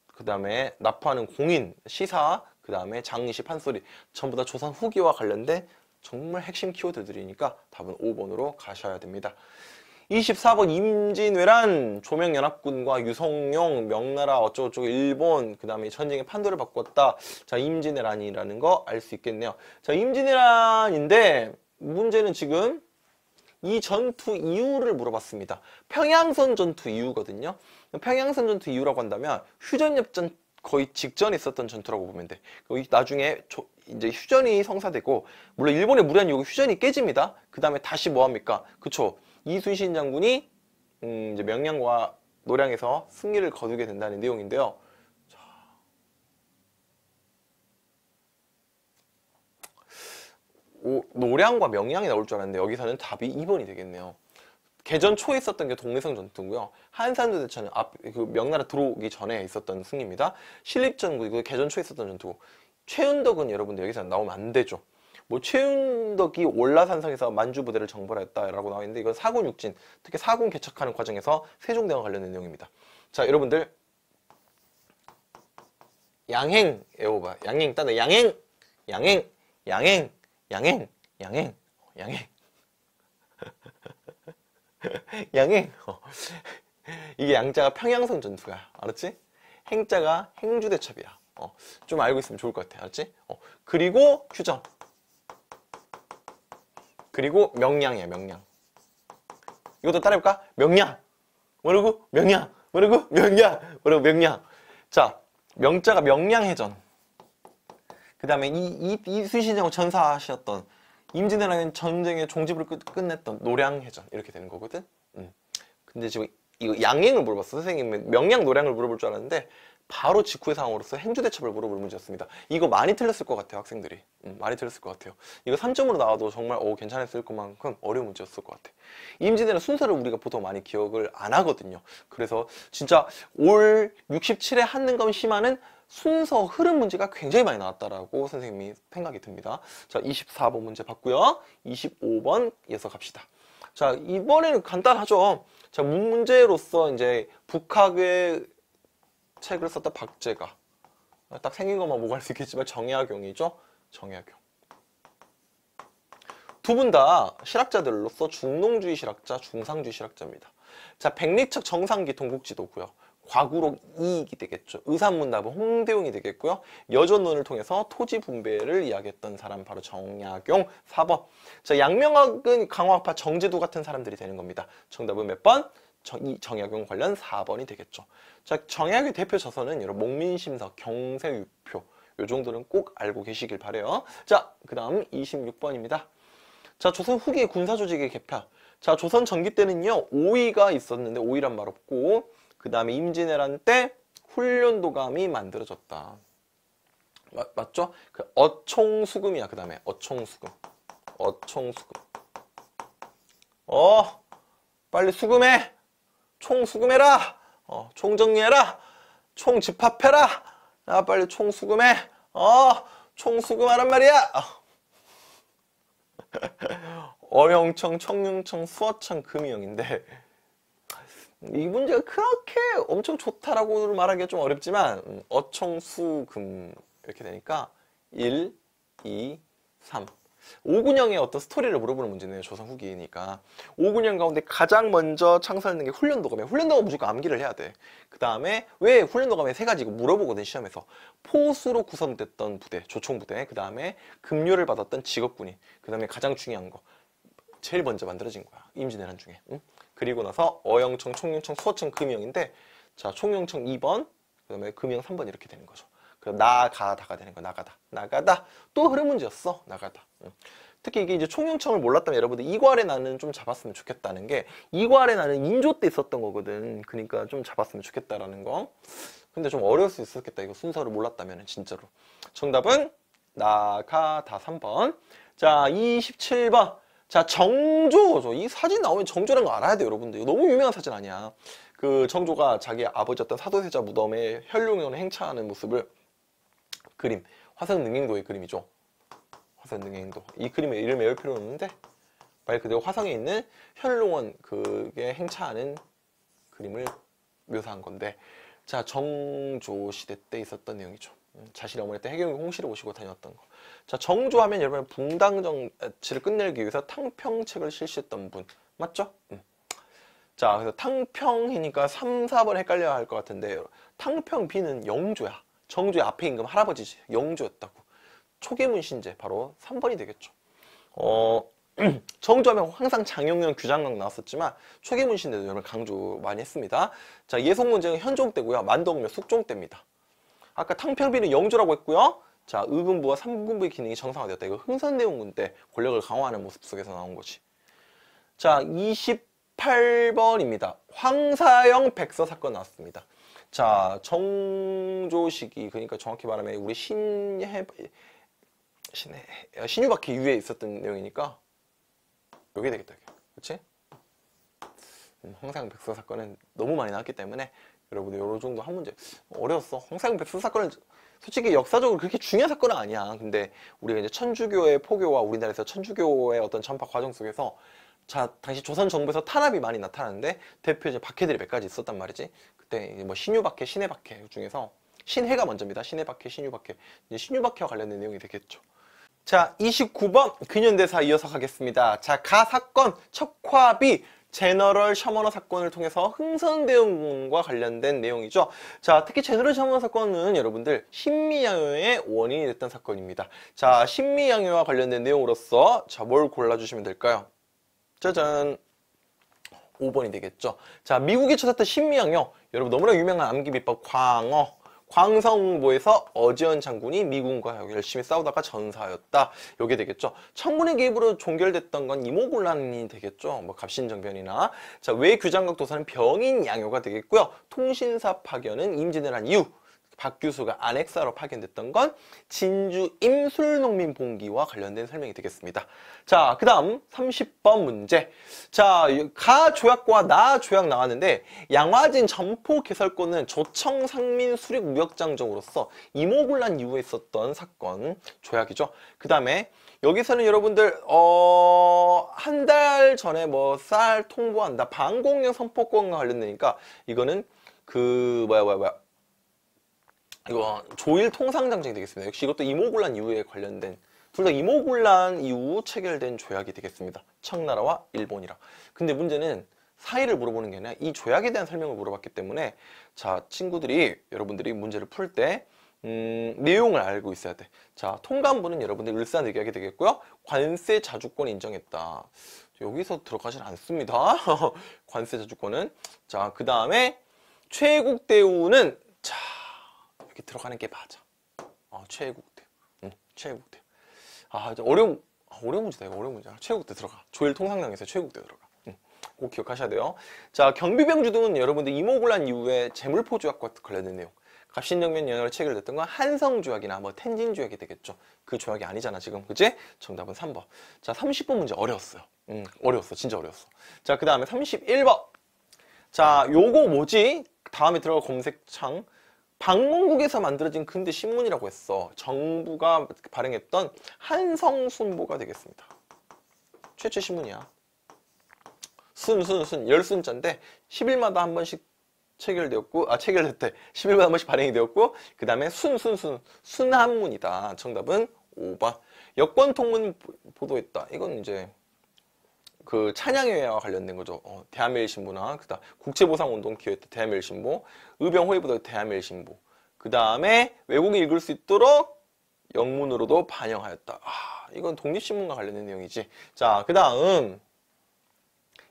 Speaker 1: 그 다음에 납부하는 공인, 시사, 그 다음에 장시, 판소리 전부 다 조선 후기와 관련된 정말 핵심 키워드들이니까 답은 5번으로 가셔야 됩니다. 24번 임진왜란 조명연합군과 유성룡 명나라 어쩌고저쩌고 일본 그 다음에 전쟁의 판도를 바꿨다 자 임진왜란이라는 거 알 수 있겠네요 자 임진왜란인데 문제는 지금 이 전투 이유를 물어봤습니다 평양선 전투 이유거든요 평양선 전투 이유라고 한다면 휴전협전 거의 직전에 있었던 전투라고 보면 돼 그 나중에 조, 이제 휴전이 성사되고 물론 일본의 무리한 요구 휴전이 깨집니다. 그 다음에 다시 뭐 합니까? 그쵸? 이순신 장군이 음, 이제 명량과 노량에서 승리를 거두게 된다는 내용인데요. 자. 오, 노량과 명량이 나올 줄 알았는데 여기서는 답이 2번이 되겠네요. 개전 초에 있었던 게 동해성 전투고요. 한산도 대천 앞, 그 명나라 들어오기 전에 있었던 승리입니다. 신립전구, 이 개전 초에 있었던 전투고. 최은덕은 여러분들 여기서 나오면 안 되죠. 뭐 최은덕이 올라산성에서 만주 부대를 정벌했다라고 나와 있는데 이건 사군 육진, 특히 사군 개척하는 과정에서 세종대왕 관련된 내용입니다. 자, 여러분들 양행 에오바 양행 따네 양행 양행 양행 양행 양행 양행 [LAUGHS] 양행 어. 이게 양자가 평양성 전투야 알았지? 행자가 행주대첩이야 어, 좀 알고 있으면 좋을 것 같아. 알았지? 어, 그리고 규전 그리고 명량이야, 명량. 이것도 따라해볼까? 명량. 모르고 명량. 모르고 명량. 모르고 명량. 자, 명자가 명량해전. 그 다음에 이, 이, 이수신라고 전사하셨던 임진왜란의 전쟁의 종지부를 끝, 냈던 노량해전 이렇게 되는 거거든. 음. 근데 지금 이거 양행을 물어봤어. 선생님은 명량 노량을 물어볼 줄 알았는데 바로 직후의 상황으로서 행주대처벌 물어볼 문제였습니다. 이거 많이 틀렸을 것 같아요, 학생들이. 음, 많이 틀렸을 것 같아요. 이거 3점으로 나와도 정말 오, 어, 괜찮았을 것만큼 어려운 문제였을 것 같아요. 임진왜란 순서를 우리가 보통 많이 기억을 안 하거든요. 그래서 진짜 올 67의 한능감 희마는 순서 흐름 문제가 굉장히 많이 나왔다라고 선생님이 생각이 듭니다. 자, 24번 문제 봤고요. 25번 이어서 갑시다. 자, 이번에는 간단하죠. 자, 문제로서 이제 북학의 책을 썼다 박제가 딱 생긴 것만 보고 할 수 있겠지만 정약용이죠. 정약용. 두 분 다 실학자들로서 중농주의 실학자, 중상주의 실학자입니다. 자, 백리척 정상기 동국지도고요. 과구록 이익이 되겠죠. 의산문답은 홍대용이 되겠고요. 여전론을 통해서 토지 분배를 이야기했던 사람 바로 정약용 4번. 자, 양명학은 강화파 정제도 같은 사람들이 되는 겁니다. 정답은 몇 번? 이 정약용 관련 4번이 되겠죠. 자, 정약의 대표 저서는 여러 목민심서, 경세유표 요 정도는 꼭 알고 계시길 바래요. 자, 그 다음 26번입니다. 자, 조선 후기의 군사조직의 개편 자, 조선 전기 때는요. 오위가 있었는데 오위란말 없고 그 다음에 임진왜란 때 훈련도감이 만들어졌다. 맞, 맞죠? 그 어총수금이야. 그 다음에 어총수금. 어총수금. 어! 빨리 수금해! 총수금해라. 어, 총정리해라. 총집합해라. 야, 아, 빨리 총수금해. 어, 총수금하란 말이야. 어영청, [LAUGHS] 청룡청, 수어청, 금이형인데 이 문제가 그렇게 엄청 좋다라고 말하기가 좀 어렵지만 음, 어청, 수, 금 이렇게 되니까 1, 2, 3 오군영의 어떤 스토리를 물어보는 문제네요. 조선 후기니까. 오군영 가운데 가장 먼저 창설하는 게 훈련도감이에요. 훈련도가 무조건 암기를 해야 돼. 그 다음에 왜훈련도감에세 가지 물어보거든 시험에서. 포수로 구성됐던 부대, 조총부대. 그 다음에 급료를 받았던 직업군이그 다음에 가장 중요한 거. 제일 먼저 만들어진 거야. 임진왜란 중에. 응? 그리고 나서 어영청, 총영청, 수어청, 금영인데 자 총영청 2번, 그 다음에 금영 3번 이렇게 되는 거죠. 그럼 나가다가 되는 거야. 나가다. 나가다. 또 흐름 문제였어. 나가다. 음. 특히 이게 이제 총영청을 몰랐다면 여러분들 이괄의 나는 좀 잡았으면 좋겠다는 게 이괄의 나는 인조 때 있었던 거거든 그러니까 좀 잡았으면 좋겠다라는 거 근데 좀 어려울 수 있었겠다 이거 순서를 몰랐다면 진짜로 정답은 나가다 3번 자 27번 자 정조죠 이 사진 나오면 정조라는 거 알아야 돼요 여러분들 이거 너무 유명한 사진 아니야 그 정조가 자기 아버지였던 사도세자 무덤에 현룡연을 행차하는 모습을 그림 화성 능행도의 그림이죠 화산 등의 행동. 이 그림의 이름을 외울 필요는 없는데 말 그대로 화성에 있는 현롱원 그게 행차하는 그림을 묘사한 건데 자 정조 시대 때 있었던 내용이죠. 음, 자신의 어머니 때 해경이 홍시를 모시고 다녔던 거. 자 정조하면 여러분 붕당 정치를 끝내기 위해서 탕평책을 실시했던 분 맞죠? 음. 자 그래서 탕평이니까 3, 4번 헷갈려야 할 것 같은데 탕평비는 영조야. 정조의 앞에 임금 할아버지지. 영조였다고. 초계문신제 바로 3번이 되겠죠. 어, 정하면 항상 장용현 규장각 나왔었지만 초계문신제도 여러 강조 많이 했습니다. 자, 예속문제는 현종때고요. 만덕면 숙종때입니다. 아까 탕평비는 영조라고 했고요. 자, 의금부와 삼군부의 기능이 정상화되었다. 이거 흥선대원군 때 권력을 강화하는 모습 속에서 나온 거지. 자, 28번입니다. 황사형 백서 사건 나왔습니다. 자, 정조 시기, 그러니까 정확히 말하면 우리 신해, 신의 어, 신유바퀴 위에 있었던 내용이니까 여기 되겠다 그치? 황사 음, 백서 사건은 너무 많이 나왔기 때문에 여러분 요런 정도 한 문제 어려웠어 황사 백서 사건은 솔직히 역사적으로 그렇게 중요한 사건은 아니야 근데 우리가 이제 천주교의 포교와 우리나라에서 천주교의 어떤 전파 과정 속에서 자 당시 조선 정부에서 탄압이 많이 나타나는데 대표 이제 박해들이 몇 가지 있었단 말이지 그때 뭐 신유박해 신해박해 중에서 신해가 먼저입니다 신해박해 신유박해 이제 신유박해와 관련된 내용이 되겠죠 자, 29번 근현대사 이어서 가겠습니다. 자, 가 사건 척화비 제너럴 셔머너 사건을 통해서 흥선대원군과 관련된 내용이죠. 자, 특히 제너럴 셔머너 사건은 여러분들 신미양요의 원인이 됐던 사건입니다. 자, 신미양요와 관련된 내용으로서 자, 뭘 골라주시면 될까요? 짜잔! 5번이 되겠죠. 자, 미국이 찾았던 신미양요. 여러분 너무나 유명한 암기비법 광어. 광성보에서 어지연 장군이 미군과 열심히 싸우다가 전사였다 요게 되겠죠. 청군의 개입으로 종결됐던 건 이모군란이 되겠죠. 뭐 갑신정변이나 자 외규장각 도사는 병인 양요가 되겠고요. 통신사 파견은 임진왜란 이후 박 교수가 아핵사로 파견됐던 건 진주 임술농민 봉기와 관련된 설명이 되겠습니다. 자, 그 다음 30번 문제. 자, 가 조약과 나 조약 나왔는데 양화진 점포 개설권은 조청 상민 수립 무역장정으로서 이모군란 이후에 있었던 사건 조약이죠. 그 다음에 여기서는 여러분들 어... 한 달 전에 뭐 쌀 통보한다 방공령 선포권과 관련되니까 이거는 그 뭐야 뭐야 뭐야 이거 조일 통상 장정이 되겠습니다. 역시 이것도 이모군란 이후에 관련된 둘다이모군란 이후 체결된 조약이 되겠습니다. 청나라와 일본이라. 근데 문제는 사이를 물어보는 게 아니라 이 조약에 대한 설명을 물어봤기 때문에 자 친구들이 여러분들이 문제를 풀 때 음, 내용을 알고 있어야 돼. 자, 통감부는 여러분들 일산 얘기하게 되겠고요. 관세 자주권 인정했다. 여기서 들어가질 않습니다. [LAUGHS] 관세 자주권은. 자, 그 다음에 최국 대우는 자, 이렇게 들어가는 게 맞아. 아, 최애국대. 응, 최애국대. 아, 어려운, 아, 어려운 문제다, 이거 어려운 문제야. 아, 최애국대 들어가. 조일 통상당에서 최애국대 들어가. 응, 꼭 기억하셔야 돼요. 자, 경비병 주등은 여러분들 이모군란 이후에 재물포 조약과 관련된 내용. 갑신정면 연월를 체결됐던 건 한성조약이나 뭐 텐진조약이 되겠죠. 그 조약이 아니잖아 지금 그지? 정답은 3번. 자 30번 문제 어려웠어요. 음 어려웠어 진짜 어려웠어. 자 그 다음에 31번. 자 요거 뭐지? 다음에 들어가 검색창 방문국에서 만들어진 근대 신문이라고 했어 정부가 발행했던 한성순보가 되겠습니다 최초 신문이야 순순순 열순자인데 10일마다 한 번씩 체결되었고 아 체결됐대 10일마다 한 번씩 발행이 되었고 그 다음에 순순순 순한문이다 정답은 5번 여권통문 보도했다 이건 이제 그 찬양회와 관련된 거죠. 어, 대한매일신보나 그다음 국제보상운동기회 때 대한매일신보, 의병호위부대 대한매일신보. 그 다음에 외국이 읽을 수 있도록 영문으로도 반영하였다. 아, 이건 독립신문과 관련된 내용이지. 자, 그 다음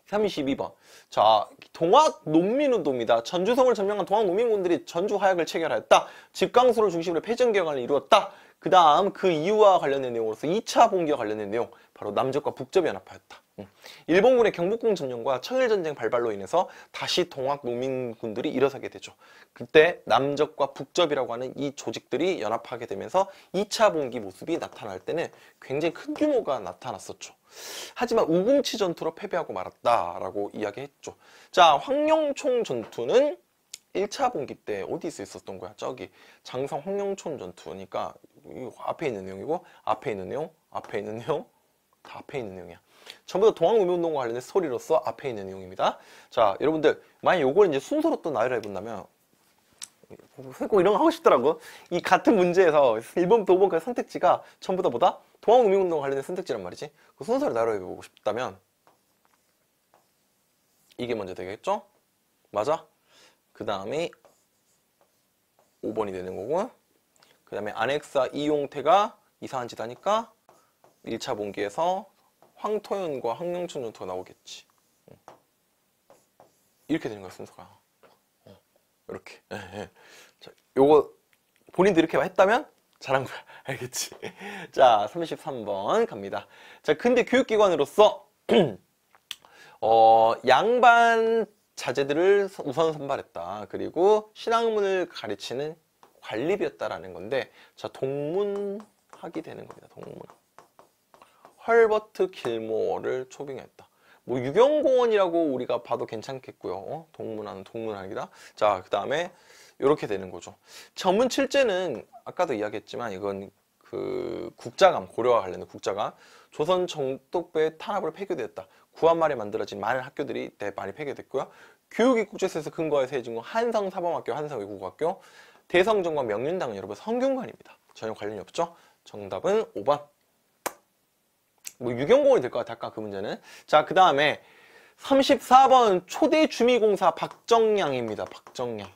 Speaker 1: 32번. 자, 동학 농민운동입니다 전주성을 점령한 동학 농민군들이 전주 화약을 체결하였다. 직강수를 중심으로 패전개혁을 이루었다. 그 다음 그 이유와 관련된 내용으로서 2차 봉기와 관련된 내용 바로 남적과 북접 연합하였다. 음. 일본군의 경복궁 점령과 청일전쟁 발발로 인해서 다시 동학 농민군들이 일어서게 되죠. 그때 남적과 북접이라고 하는 이 조직들이 연합하게 되면서 2차 봉기 모습이 나타날 때는 굉장히 큰 규모가 나타났었죠. 하지만 우궁치 전투로 패배하고 말았다라고 이야기했죠. 자, 황룡총 전투는 1차 봉기 때 어디서 있었던 거야? 저기 장성 황룡촌 전투니까 이 앞에 있는 내용이고 앞에 있는 내용, 앞에 있는 내용, 다 앞에 있는 내용이야. 전부 다 동학우미운동과 관련된 스토리로서 앞에 있는 내용입니다. 자, 여러분들 만약 요걸 이제 순서로 또 나열해 본다면 꼭 이런 거 하고 싶더라고. 이 같은 문제에서 1번2번그 선택지가 전부 다 뭐다? 동학우미운동 관련된 선택지란 말이지. 그 순서를 나열해 보고 싶다면 이게 먼저 되겠죠? 맞아? 그 다음에 5번이 되는 거고 그 다음에 아넥사 이용태가 이상한짓 하니까 1차 봉기에서 황토현과 황영천 은더 나오겠지. 이렇게 되는 거야 순서가. 어, 이렇게. 예, 예. 자, 요거 본인도 이렇게 했다면 잘한 거야. [LAUGHS] 알겠지? 자, 33번 갑니다. 자, 근데 교육기관으로서 [CLEARS THROAT] 어, 양반 자제들을 우선 선발했다. 그리고 신학문을 가르치는 관리비였다라는 건데 자, 동문학이 되는 겁니다. 동문. 헐버트 길모어를 초빙했다. 뭐 유경공원이라고 우리가 봐도 괜찮겠고요. 어? 동문하는 동문학이다. 자, 그 다음에 이렇게 되는 거죠. 전문 칠제는 아까도 이야기했지만 이건 그 국자감, 고려와 관련된 국자감 조선 정독부의 탄압으로 폐교됐다. 구한말에 만들어진 많은 학교들이 대 많이 폐교됐고요. 교육이국제서에서 근거해 세진 건 한성사범학교, 한성외국어학교, 대성전과 명륜당은 여러분 성균관입니다. 전혀 관련이 없죠? 정답은 5번. 뭐 유경공이 될 것 같아 아까 그 문제는 자그 다음에 34번 초대 주미공사 박정량입니다 박정량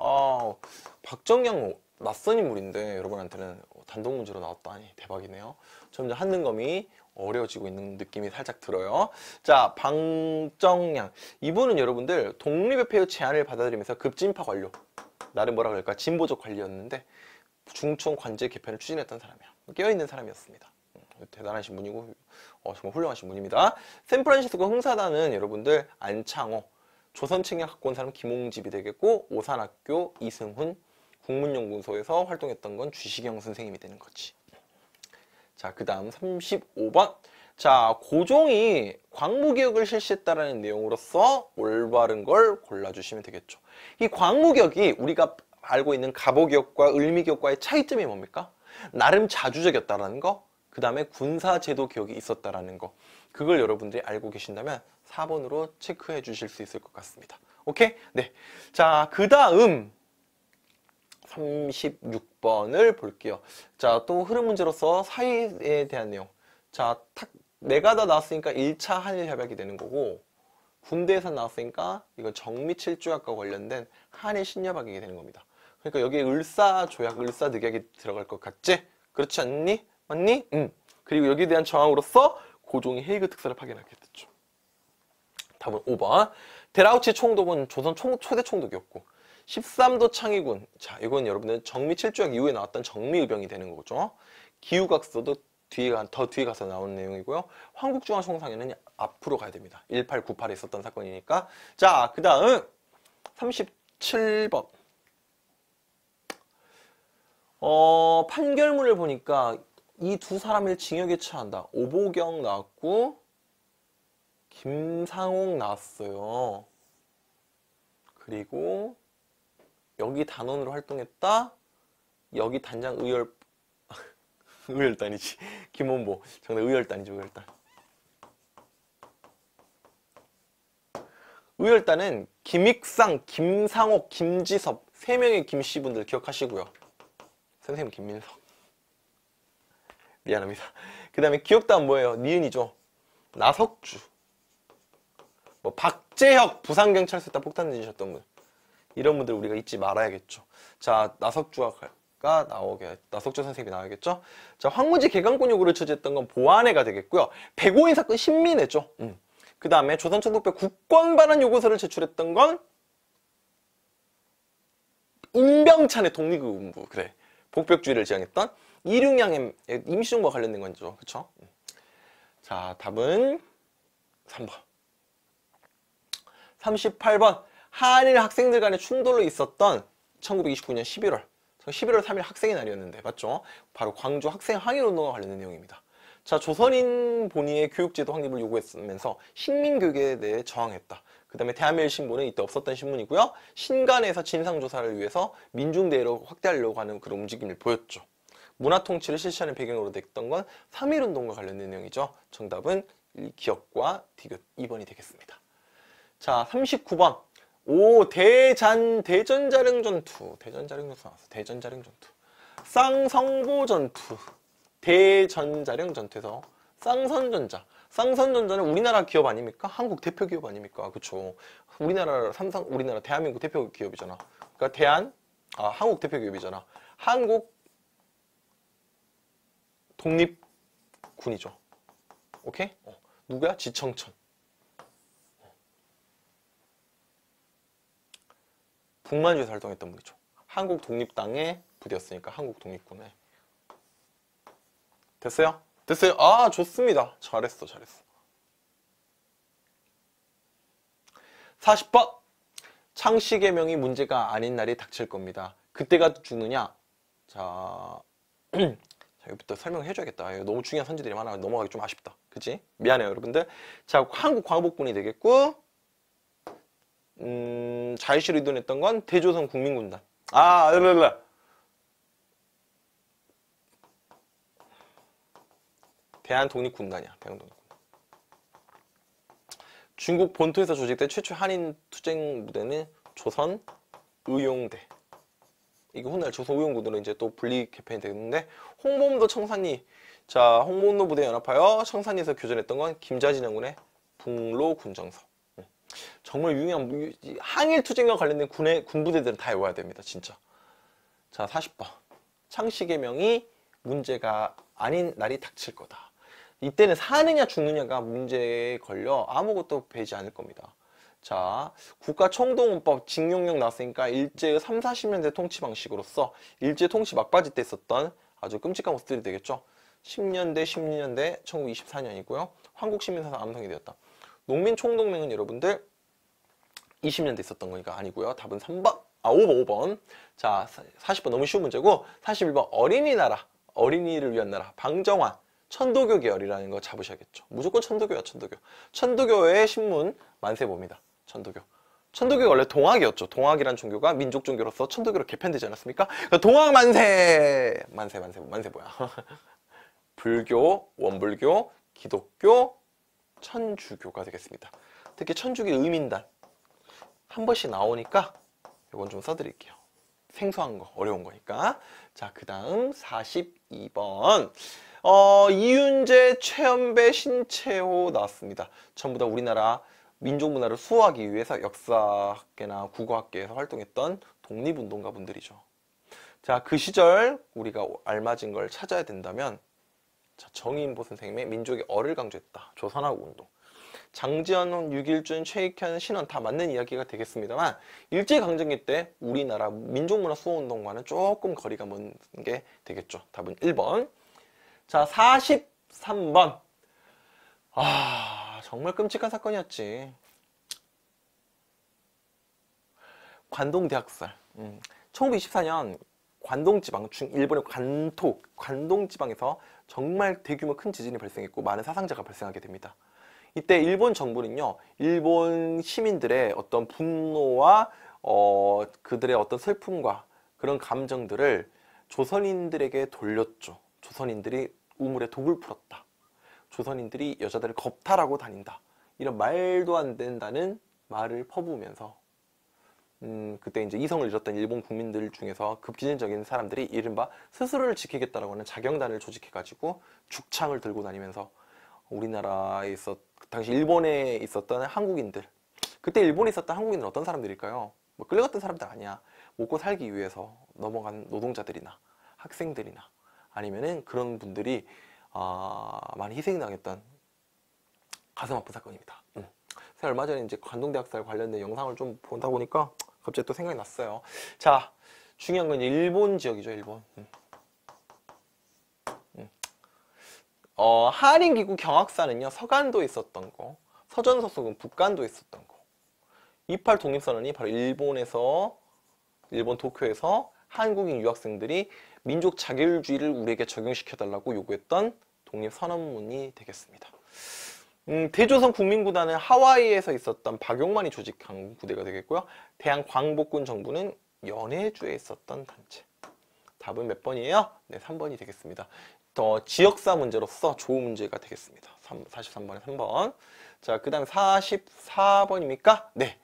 Speaker 1: 아 박정량 낯선 인물인데 여러분한테는 단독 문제로 나왔다니 대박이네요 점점 한능검이 어려워지고 있는 느낌이 살짝 들어요 자박정량 이분은 여러분들 독립협회의 제안을 받아들이면서 급진파 관료 나름 뭐라 그럴까 진보적 관리였는데 중촌 관제 개편을 추진했던 사람이야. 뭐 깨어있는 사람이었습니다. 대단하신 분이고 어, 정말 훌륭하신 분입니다. 샌프란시스코 흥사단은 여러분들 안창호, 조선책에 갖고 온 사람 김홍집이 되겠고 오산학교 이승훈 국문연구소에서 활동했던 건 주시경 선생님이 되는 거지. 자, 그 다음 35번. 자, 고종이 광무개혁을 실시했다라는 내용으로서 올바른 걸 골라주시면 되겠죠. 이 광무개혁이 우리가 알고 있는 갑오개혁과 을미개혁과의 차이점이 뭡니까? 나름 자주적이었다라는 거, 그 다음에 군사제도 개혁이 있었다라는 거 그걸 여러분들이 알고 계신다면 4번으로 체크해 주실 수 있을 것 같습니다. 오케이? 네. 자, 그 다음 36번을 볼게요. 자, 또 흐름 문제로서 사이에 대한 내용. 자, 탁, 내가 다 나왔으니까 1차 한일협약이 되는 거고 군대에서 나왔으니까 이건 정미칠조약과 관련된 한일신협약이 되는 겁니다. 그러니까 여기에 을사조약, 을사늑약이 들어갈 것 같지? 그렇지 않니? 맞니? 응. 그리고 여기에 대한 저항으로서 고종이 헤이그 특사를 파견하게 됐죠. 답은 5번. 데라우치 총독은 조선 총, 초대 총독이었고 13도 창의군. 자, 이건 여러분들 정미 7조약 이후에 나왔던 정미의병이 되는 거죠. 기후각서도 뒤에 더 뒤에 가서 나온 내용이고요. 황국중앙총상에는 앞으로 가야 됩니다. 1898에 있었던 사건이니까. 자, 그 다음 37번. 어, 판결문을 보니까 이두 사람을 징역에 처한다. 오보경 나왔고 김상옥 나왔어요. 그리고 여기 단원으로 활동했다. 여기 단장 의열 [LAUGHS] 의열단이지. [LAUGHS] 김원보. 정답 의열단이죠, 의열단. 의열단은 김익상, 김상옥, 김지섭 세 명의 김씨분들 기억하시고요. 선생님 김민석. 미안합니다. [LAUGHS] 그 다음에 기억다운 뭐예요? 니은이죠. 나석주. 뭐 박재혁 부산경찰서 에다 폭탄 지으셨던 분. 이런 분들 우리가 잊지 말아야겠죠. 자, 나석주가 나오게, 나석주 선생님이 나오겠죠? 자, 황무지 개강권 요구를 처지했던 건 보안회가 되겠고요. 백오인 사건 신민회죠. 음. 그 다음에 조선총독배 국권 반환 요구서를 제출했던 건 임병찬의 독립군부 그래. 복벽주의를 지향했던 이륙양의 임시정부와 관련된 건죠. 그쵸? 자, 답은 3번. 38번. 한일 학생들 간의 충돌로 있었던 1929년 11월. 11월 3일 학생의 날이었는데, 맞죠? 바로 광주 학생 항일운동과 관련된 내용입니다. 자, 조선인 본위의 교육제도 확립을 요구했으면서 식민교육에 대해 저항했다. 그 다음에 대한민일신문은 이때 없었던 신문이고요. 신간에서 진상조사를 위해서 민중대회로 확대하려고 하는 그런 움직임을 보였죠. 문화 통치를 실시하는 배경으로 됐던 건 3.1운동과 관련된 내용이죠. 정답은 기억과 디귿 2번이 되겠습니다. 자, 39번. 오, 대잔, 대전자릉 전투. 대전자릉 전투 나왔어. 대전자릉 전투. 쌍성보 전투. 대전자릉 전투에서 쌍선전자. 쌍선전자는 우리나라 기업 아닙니까? 한국 대표 기업 아닙니까? 그쵸. 우리나라, 삼성, 우리나라 대한민국 대표 기업이잖아. 그러니까 대한, 아, 한국 대표 기업이잖아. 한국 독립군이죠. 오케이? 어. 누구야? 지청천. 어. 북만주에서 활동했던 분이죠. 한국 독립당의 부대였으니까 한국 독립군에. 됐어요? 됐어요? 아 좋습니다. 잘했어 잘했어. 40번! 창씨개명이 문제가 아닌 날이 닥칠 겁니다. 그때가 죽느냐? 자, [CLEARS THROAT] 여기부터 설명을 해줘야겠다. 너무 중요한 선지들이 많아. 넘어가기 좀 아쉽다. 그치? 미안해요, 여러분들. 자, 한국 광복군이 되겠고, 음, 자유시로 이동했던 건 대조선 국민군단. 아, 랄랄라. 대한독립군단이야, 대한독립군 단 중국 본토에서 조직된 최초 한인 투쟁 무대는 조선 의용대. 이게 훗날 조선우용군으로 이제 또 분리 개편이 되는데 홍범도 청산리 자 홍범도 부대 연합하여 청산리에서 교전했던 건 김자진 장군의 북로 군정서 정말 유명한 항일 투쟁과 관련된 군의 군부대들은 다 외워야 됩니다 진짜 자 40번 창씨개명이 문제가 아닌 날이 닥칠 거다 이때는 사느냐 죽느냐가 문제에 걸려 아무것도 배지 않을 겁니다 자, 국가총동헌법 징용령 나왔으니까 일제의 3, 40년대 통치 방식으로서 일제 통치 막바지 때 있었던 아주 끔찍한 모습들이 되겠죠. 10년대, 16년대, 1924년이고요. 한국시민사상 암송이 되었다. 농민총동맹은 여러분들 20년대 있었던 거니까 아니고요. 답은 3번, 아 5번, 5번. 자, 40번 너무 쉬운 문제고 41번 어린이나라, 어린이를 위한 나라, 방정환. 천도교 계열이라는 거 잡으셔야겠죠. 무조건 천도교야, 천도교. 천도교의 신문 만세 봅니다. 천도교. 천도교가 원래 동학이었죠. 동학이란 종교가 민족 종교로서 천도교로 개편되지 않았습니까? 그러니까 동학 만세! 만세, 만세, 뭐, 만세 뭐야. [LAUGHS] 불교, 원불교, 기독교, 천주교가 되겠습니다. 특히 천주교 의민단. 한 번씩 나오니까 이건 좀 써드릴게요. 생소한 거, 어려운 거니까. 자, 그 다음 42번. 어, 이윤재, 최연배, 신채호 나왔습니다. 전부 다 우리나라 민족 문화를 수호하기 위해서 역사학계나 국어학계에서 활동했던 독립운동가 분들이죠. 자, 그 시절 우리가 알맞은 걸 찾아야 된다면 자, 정인보 선생님의 민족의 어를 강조했다. 조선하고 운동. 장지현, 유길준, 최익현, 신원 다 맞는 이야기가 되겠습니다만 일제강점기 때 우리나라 민족문화 수호운동과는 조금 거리가 먼 게 되겠죠. 답은 1번. 자, 43번. 아... 정말 끔찍한 사건이었지 관동대학살 음. 1924년 관동지방 중 일본의 관토 관동지방에서 정말 대규모 큰 지진이 발생했고 많은 사상자가 발생하게 됩니다 이때 일본 정부는요 일본 시민들의 어떤 분노와 어, 그들의 어떤 슬픔과 그런 감정들을 조선인들에게 돌렸죠 조선인들이 우물에 독을 풀었다 조선인들이 여자들을 겁탈하고 다닌다. 이런 말도 안 된다는 말을 퍼부으면서 음, 그때 이제 이성을 잃었던 일본 국민들 중에서 급진적인 사람들이 이른바 스스로를 지키겠다라고 하는 자경단을 조직해가지고 죽창을 들고 다니면서 우리나라에 있었, 그 당시 일본에 있었던 한국인들. 그때 일본에 있었던 한국인은 어떤 사람들일까요? 뭐 끌려갔던 사람들 아니야. 먹고 살기 위해서 넘어간 노동자들이나 학생들이나 아니면은 그런 분들이 아, 많이 희생당했던 가슴 아픈 사건입니다. 음. 제가 얼마 전에 이제 관동대학살 관련된 영상을 좀본다 보니까 갑자기 또 생각이 났어요. 자, 중요한 건 일본 지역이죠, 일본. 음. 음. 어, 한인기구 경학사는요 서간도 있었던 거, 서전서숙은 북간도 있었던 거, 28 독립선언이 바로 일본에서, 일본 도쿄에서 한국인 유학생들이 민족 자결주의를 우리에게 적용시켜달라고 요구했던 독립선언문이 되겠습니다. 음, 대조선 국민구단은 하와이에서 있었던 박용만이 조직한 부대가 되겠고요. 대한광복군 정부는 연해주에 있었던 단체. 답은 몇 번이에요? 네, 3번이 되겠습니다. 더 지역사 문제로서 좋은 문제가 되겠습니다. 3, 43번에 3번. 자, 그다음 44번입니까? 네.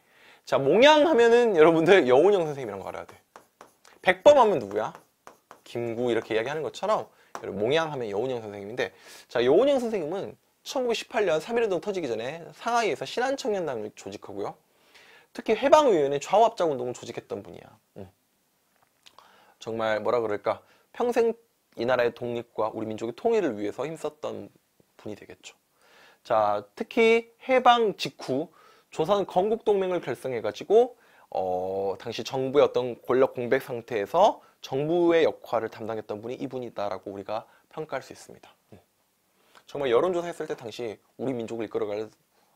Speaker 1: 자, 몽양 하면은 여러분들 여운영 선생님이란 거 알아야 돼. 100번 하면 누구야? 김구 이렇게 이야기하는 것처럼 몽양하면 여운형 선생님인데 자 여운형 선생님은 1918년 3.1운동 터지기 전에 상하이에서 신한청년당을 조직하고요. 특히 해방위원회 좌우합작 운동을 조직했던 분이야. 음. 정말 뭐라 그럴까 평생 이 나라의 독립과 우리 민족의 통일을 위해서 힘썼던 분이 되겠죠. 자 특히 해방 직후 조선 건국동맹을 결성해가지고 어, 당시 정부의 어떤 권력 공백 상태에서 정부의 역할을 담당했던 분이 이분이다라고 우리가 평가할 수 있습니다. 음.
Speaker 2: 정말 여론조사
Speaker 1: 했을 때 당시 우리 민족을 이끌어갈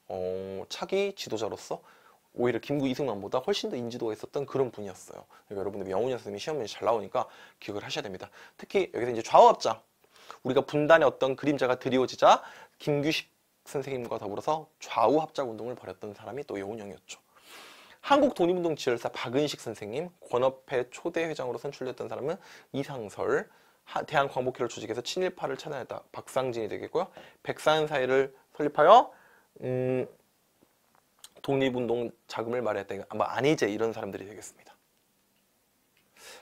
Speaker 1: 어, 차기 지도자로서 오히려 김구 이승만보다 훨씬 더 인지도가 있었던 그런 분이었어요. 그러니까 여러분들 명훈이 선생님이 시험에 잘 나오니까 기억을 하셔야 됩니다. 특히 여기서 이제 좌우합장 우리가 분단의 어떤 그림자가 드리워지자 김규식 선생님과 더불어서 좌우합작 운동을 벌였던 사람이 또 여운형이었죠. 한국독립운동 지열사 박은식 선생님, 권업회 초대 회장으로 선출됐던 사람은 이상설, 대한광복회를 조직해서 친일파를 찾아냈다 박상진이 되겠고요. 백산사회를 설립하여 음, 독립운동 자금을 마련했다. 아마 아니제 이런 사람들이 되겠습니다.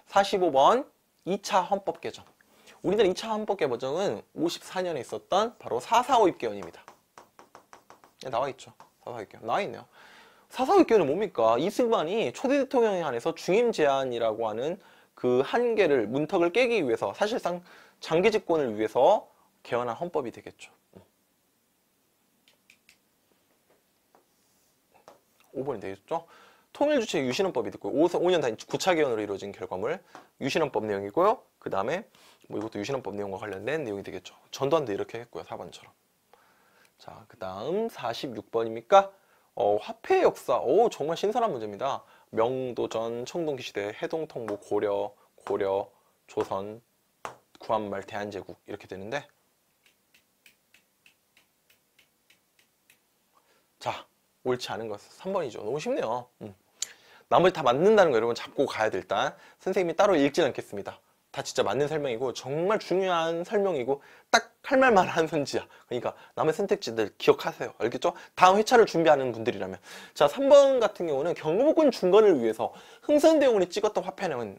Speaker 1: 45번 2차 헌법 개정 우리나라 2차 헌법 개정은 54년에 있었던 바로 4.4 5입개헌입니다. 나와 있죠. 4.4 5입개헌 나와 있네요. 사상 의견는 뭡니까? 이승만이 초대 대통령에 한해서 중임 제한이라고 하는 그 한계를 문턱을 깨기 위해서 사실상 장기 집권을 위해서 개헌한 헌법이 되겠죠. 5번이 되겠죠. 통일주체 유신헌법이 됐고요. 5년 단위 9차 개헌으로 이루어진 결과물 유신헌법 내용이고요. 그 다음에 뭐 이것도 유신헌법 내용과 관련된 내용이 되겠죠. 전두환도 이렇게 했고요. 4번처럼. 자, 그 다음 46번입니까? 어, 화폐의 역사, 오 정말 신선한 문제입니다. 명도전, 청동기 시대, 해동통보, 고려, 고려, 조선, 구한말, 대한제국 이렇게 되는데 자, 옳지 않은 것 3번이죠. 너무 쉽네요. 음. 나머지 다 맞는다는 거 여러분 잡고 가야 돼 일단. 선생님이 따로 읽진 않겠습니다. 다 진짜 맞는 설명이고 정말 중요한 설명이고 딱할 말만 한손 지야 그러니까 남의 선택지들 기억하세요 알겠죠? 다음 회차를 준비하는 분들이라면 자 3번 같은 경우는 경복군 중건을 위해서 흥선대원이 찍었던 화폐는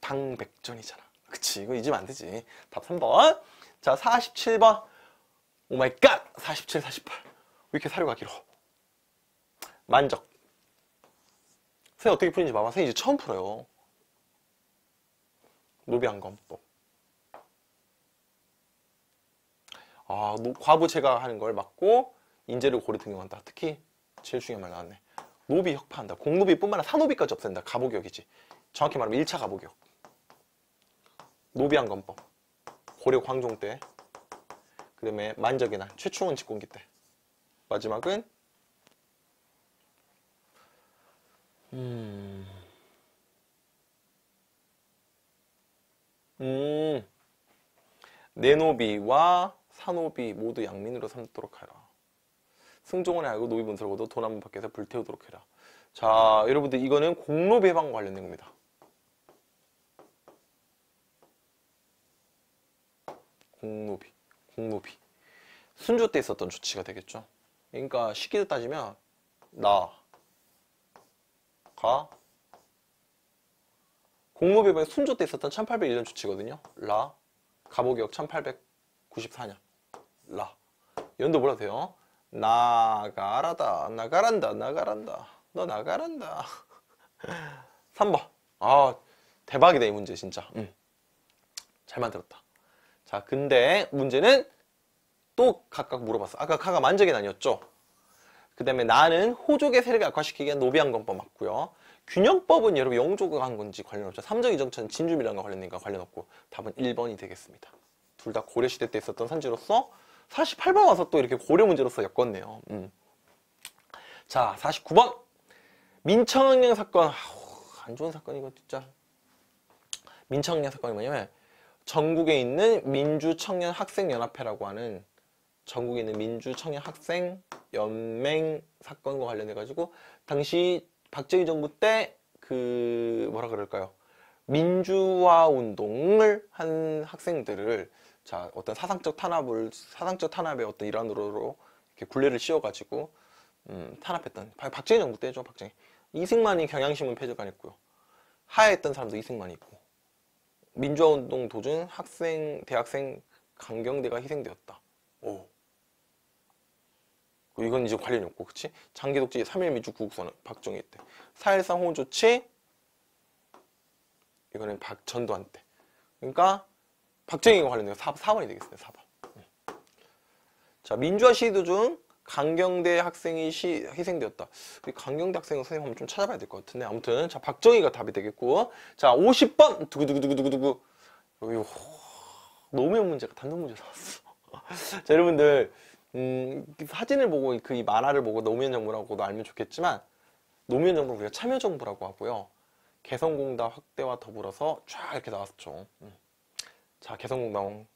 Speaker 1: 당백전이잖아 그치 이거 잊으면 안 되지 답 3번 자 47번 오마이갓 47, 48왜 이렇게 사료가 길어 만적 선생 어떻게 풀는지 봐봐 선 이제 처음 풀어요 노비안검법 아, 뭐, 과부제가 하는 걸 막고 인재를 고리 등용한다. 특히 제일 중요한 말 나왔네. 노비 혁파한다. 공노비뿐만 아니라 사노비까지 없앤다. 가보격이지. 정확히 말하면 1차 가보격. 노비안 건법. 고려 광종 때. 그 다음에 만적이나 최충원 집권기 때. 마지막은 음... 음... 내노비와 산호비 모두 양민으로 삼도록 하라. 승종원의 알고 노비 문설고도 도나무 밖에서 불태우도록 해라. 자, 여러분들 이거는 공로배방 관련된 겁니다. 공로비, 공로비. 순조 때 있었던 조치가 되겠죠. 그러니까 쉽게 따지면 나가 공로배방이 순조 때 있었던 1801년 조치거든요. 라 가보개혁 1894년. 라 연도 몰라도 돼요 나가라다 나가란다 나가란다 너 나가란다 3번 [LAUGHS] 아 대박이다 이 문제 진짜 음. 잘 만들었다 자 근데 문제는 또 각각 물어봤어 아까 카가 만적이 아니었죠 그 다음에 나는 호족의 세력을 악화시키기 위한 노비안검법 맞고요 균형법은 여러분 영조가 한 건지 관련 없죠 삼정이정천 진주밀란과 관련된가 관련 없고 답은 1번이 되겠습니다 둘 다 고려시대 때 있었던 산지로서 48번 와서 또 이렇게 고려 문제로서 엮었네요. 음. 자, 49번. 민청학령 사건. 아우, 안 좋은 사건 이거 진짜. 민청학령 사건이 뭐냐면 전국에 있는 민주청년학생연합회라고 하는 전국에 있는 민주청년학생연맹 사건과 관련해가지고 당시 박정희 정부 때 그 뭐라 그럴까요? 민주화 운동을 한 학생들을 자 어떤 사상적 탄압을 사상적 탄압의 어떤 일환으로 이렇게 굴레를 씌워가지고 음, 탄압했던 박정희 정부 때죠 박정희 이승만이 경향신문 폐쇄관했고요 하야했던 사람도 이승만이고 있 민주화운동 도중 학생 대학생 강경대가 희생되었다. 오. 이건 이제 관련이 없고 그치? 장기독재 3일 민주 구국선언 박정희 때. 사1 3 호조치 이거는 박전두한테 그러니까 박정희가 관련된 사, 4번이 되겠습니다. 4번. 예. 자, 민주화 시도 중 강경대 학생이 시, 희생되었다. 강경대 학생 선생님 한번 좀 찾아봐야 될 것 같은데 아무튼 자 박정희가 답이 되겠고 자 50번 두구두구두구두구 여기 호, 노무현 문제가 단독 문제 나왔어. [LAUGHS] 자 여러분들 음, 사진을 보고 그 이 만화를 보고 노무현 정부라고도 알면 좋겠지만 노무현 정부 우리가 참여정부라고 하고요. 개성공단 확대와 더불어서 쫙 이렇게 나왔었죠. 음. 자, 개성공단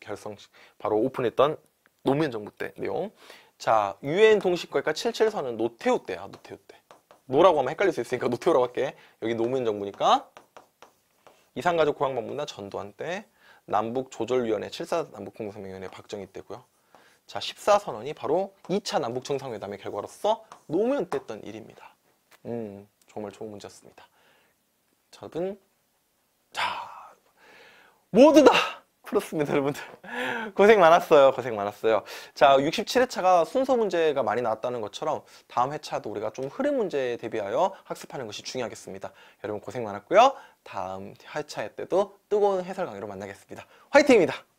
Speaker 1: 결성 바로 오픈했던 노무현 정부 때 내용. 자, 유엔 동시과가 77선은 노태우 때야, 노태우 때. 노라고 하면 헷갈릴 수 있으니까 노태우라고 할게. 여기 노무현 정부니까. 이상가족 고향방문단 전두환 때. 남북조절위원회 7사 남북공동성명위원회 박정희 때고요. 자, 14선언이 바로 2차 남북정상회담의 결과로서 노무현 때 했던 일입니다. 음, 정말 좋은 문제였습니다. 저는 자, 모두 다 그렇습니다 여러분들 고생 많았어요 고생 많았어요 자 67회차가 순서 문제가 많이 나왔다는 것처럼 다음 회차도 우리가 좀 흐름 문제에 대비하여 학습하는 것이 중요하겠습니다 여러분 고생 많았고요 다음 회차 때도 뜨거운 해설 강의로 만나겠습니다 화이팅입니다